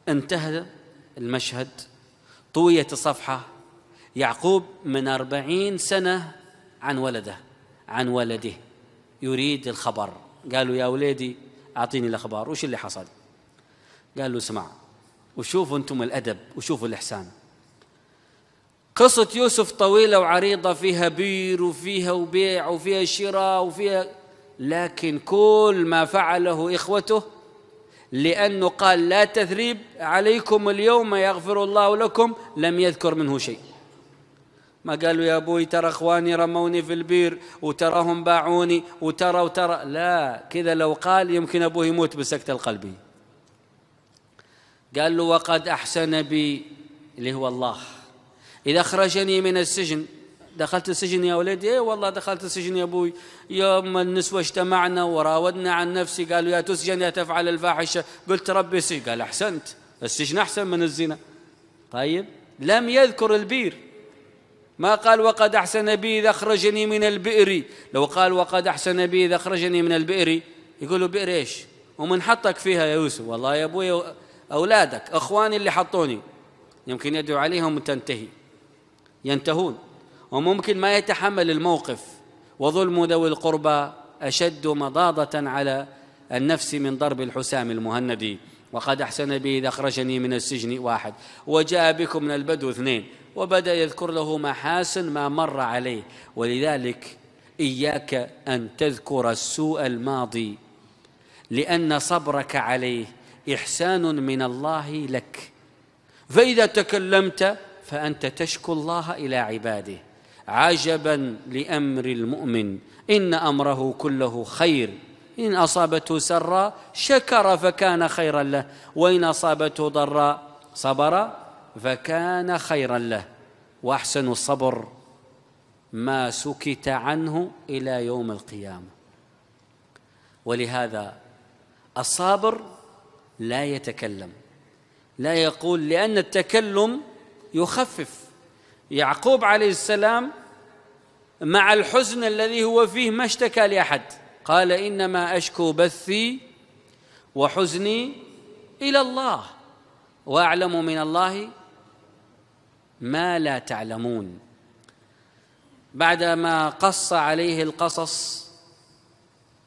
انتهى المشهد طويت الصفحة يعقوب من أربعين سنة عن ولده عن ولده يريد الخبر قالوا يا ولدي أعطيني الأخبار وش اللي حصل قال له اسمع وشوفوا انتم الادب وشوفوا الاحسان قصة يوسف طويلة وعريضة فيها بير وفيها وبيع وفيها شراء وفيها لكن كل ما فعله إخوته لأنه قال لا تثريب عليكم اليوم يغفر الله لكم لم يذكر منه شيء ما قالوا يا أبوي ترى إخواني رموني في البير وتراهم باعوني وترى وترى لا كذا لو قال يمكن أبوه يموت بالسكتة القلبية قال له وقد أحسن بي اللي هو الله إذا أخرجني من السجن دخلت السجن يا ولدي ايه والله دخلت السجن يا ابوي يوم النسوة اجتمعنا وراودنا عن نفسي قالوا يا تسجن يا تفعل الفاحشة قلت ربي سجن قال أحسنت السجن أحسن من الزنا طيب لم يذكر البير ما قال وقد أحسن بي إذا أخرجني من البئر لو قال وقد أحسن بي إذا أخرجني من البئر يقولوا بئر إيش ومن حطك فيها يا يوسف والله يا أبوي أولادك أخواني اللي حطوني يمكن يدعو عليهم وتنتهي ينتهون وممكن ما يتحمل الموقف وظلم ذوي القربى أشد مضاضة على النفس من ضرب الحسام المهندي وقد أحسن بي إذا أخرجني من السجن واحد وجاء بكم من البدو اثنين وبدأ يذكر له محاسن ما مر عليه ولذلك إياك أن تذكر السوء الماضي لأن صبرك عليه إحسان من الله لك فإذا تكلمت فأنت تشكو الله إلى عباده عجبا لأمر المؤمن إن أمره كله خير إن أصابته سرا شكر فكان خيرا له وإن أصابته ضرا صبر فكان خيرا له وأحسن الصبر ما سكت عنه إلى يوم القيامة ولهذا الصابر لا يتكلم لا يقول لأن التكلم يخفف يعقوب عليه السلام مع الحزن الذي هو فيه ما اشتكى لأحد قال إنما أشكو بثي وحزني إلى الله وأعلم من الله ما لا تعلمون بعدما قص عليه القصص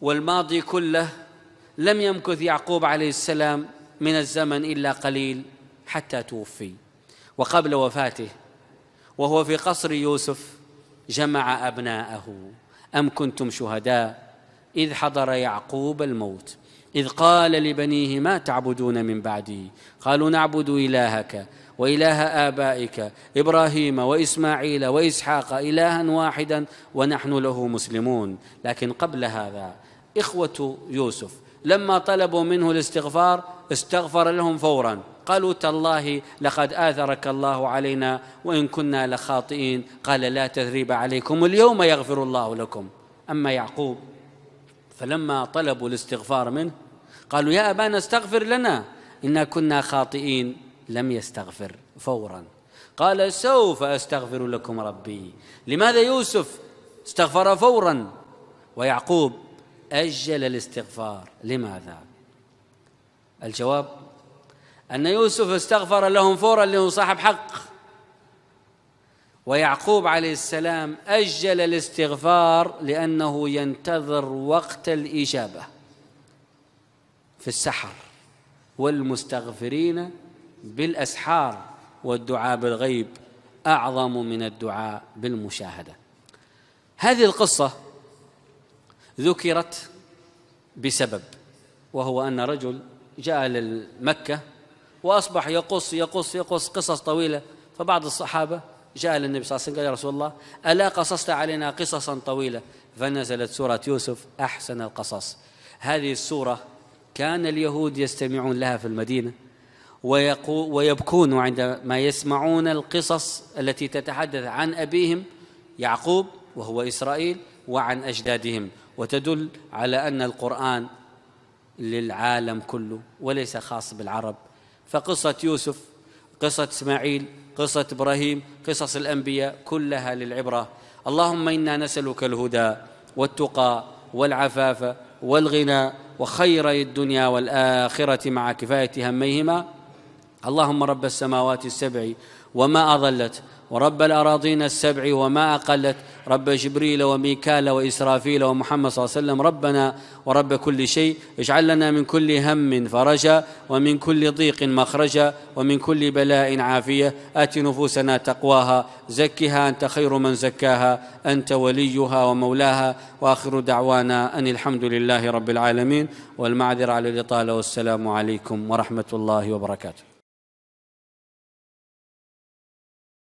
والماضي كله لم يمكث يعقوب عليه السلام من الزمن الا قليل حتى توفي وقبل وفاته وهو في قصر يوسف جمع ابناءه ام كنتم شهداء اذ حضر يعقوب الموت اذ قال لبنيه ما تعبدون من بعدي قالوا نعبد الهك واله ابائك ابراهيم واسماعيل واسحاق الها واحدا ونحن له مسلمون لكن قبل هذا اخوه يوسف لما طلبوا منه الاستغفار استغفر لهم فورا قالوا تالله لقد آثرك الله علينا وإن كنا لخاطئين قال لا تثريب عليكم اليوم يغفر الله لكم أما يعقوب فلما طلبوا الاستغفار منه قالوا يا أبانا استغفر لنا إنا كنا خاطئين لم يستغفر فورا قال سوف أستغفر لكم ربي لماذا يوسف استغفر فورا ويعقوب أجل الاستغفار لماذا؟ الجواب أن يوسف استغفر لهم فورا لأنه صاحب حق ويعقوب عليه السلام أجل الاستغفار لأنه ينتظر وقت الإجابة في السحر والمستغفرين بالأسحار والدعاء بالغيب أعظم من الدعاء بالمشاهدة هذه القصة ذكرت بسبب وهو أن رجل جاء لمكة وأصبح يقص يقص يقص قصص طويلة فبعض الصحابة جاء للنبي صلى الله عليه وسلم قال يا رسول الله ألا قصصت علينا قصصا طويلة فنزلت سورة يوسف أحسن القصص هذه السورة كان اليهود يستمعون لها في المدينة ويبكون عندما يسمعون القصص التي تتحدث عن أبيهم يعقوب وهو إسرائيل وعن أجدادهم وتدل على أن القرآن للعالم كله وليس خاص بالعرب فقصة يوسف قصة إسماعيل قصة إبراهيم قصص الأنبياء كلها للعبرة اللهم إنا نسألك الهدى والتقى والعفاف والغنى وخيري الدنيا والآخرة مع كفاية هميهما اللهم رب السماوات السبع وما أضلت ورب الأراضين السبع وما أقلت رب جبريل وميكال وإسرافيل ومحمد صلى الله عليه وسلم ربنا ورب كل شيء اجعل لنا من كل هم فرجا ومن كل ضيق مخرجا ومن كل بلاء عافية آت نفوسنا تقواها زكها أنت خير من زكاها أنت وليها ومولاها وآخر دعوانا أن الحمد لله رب العالمين والمعذرة على الإطالة والسلام عليكم ورحمة الله وبركاته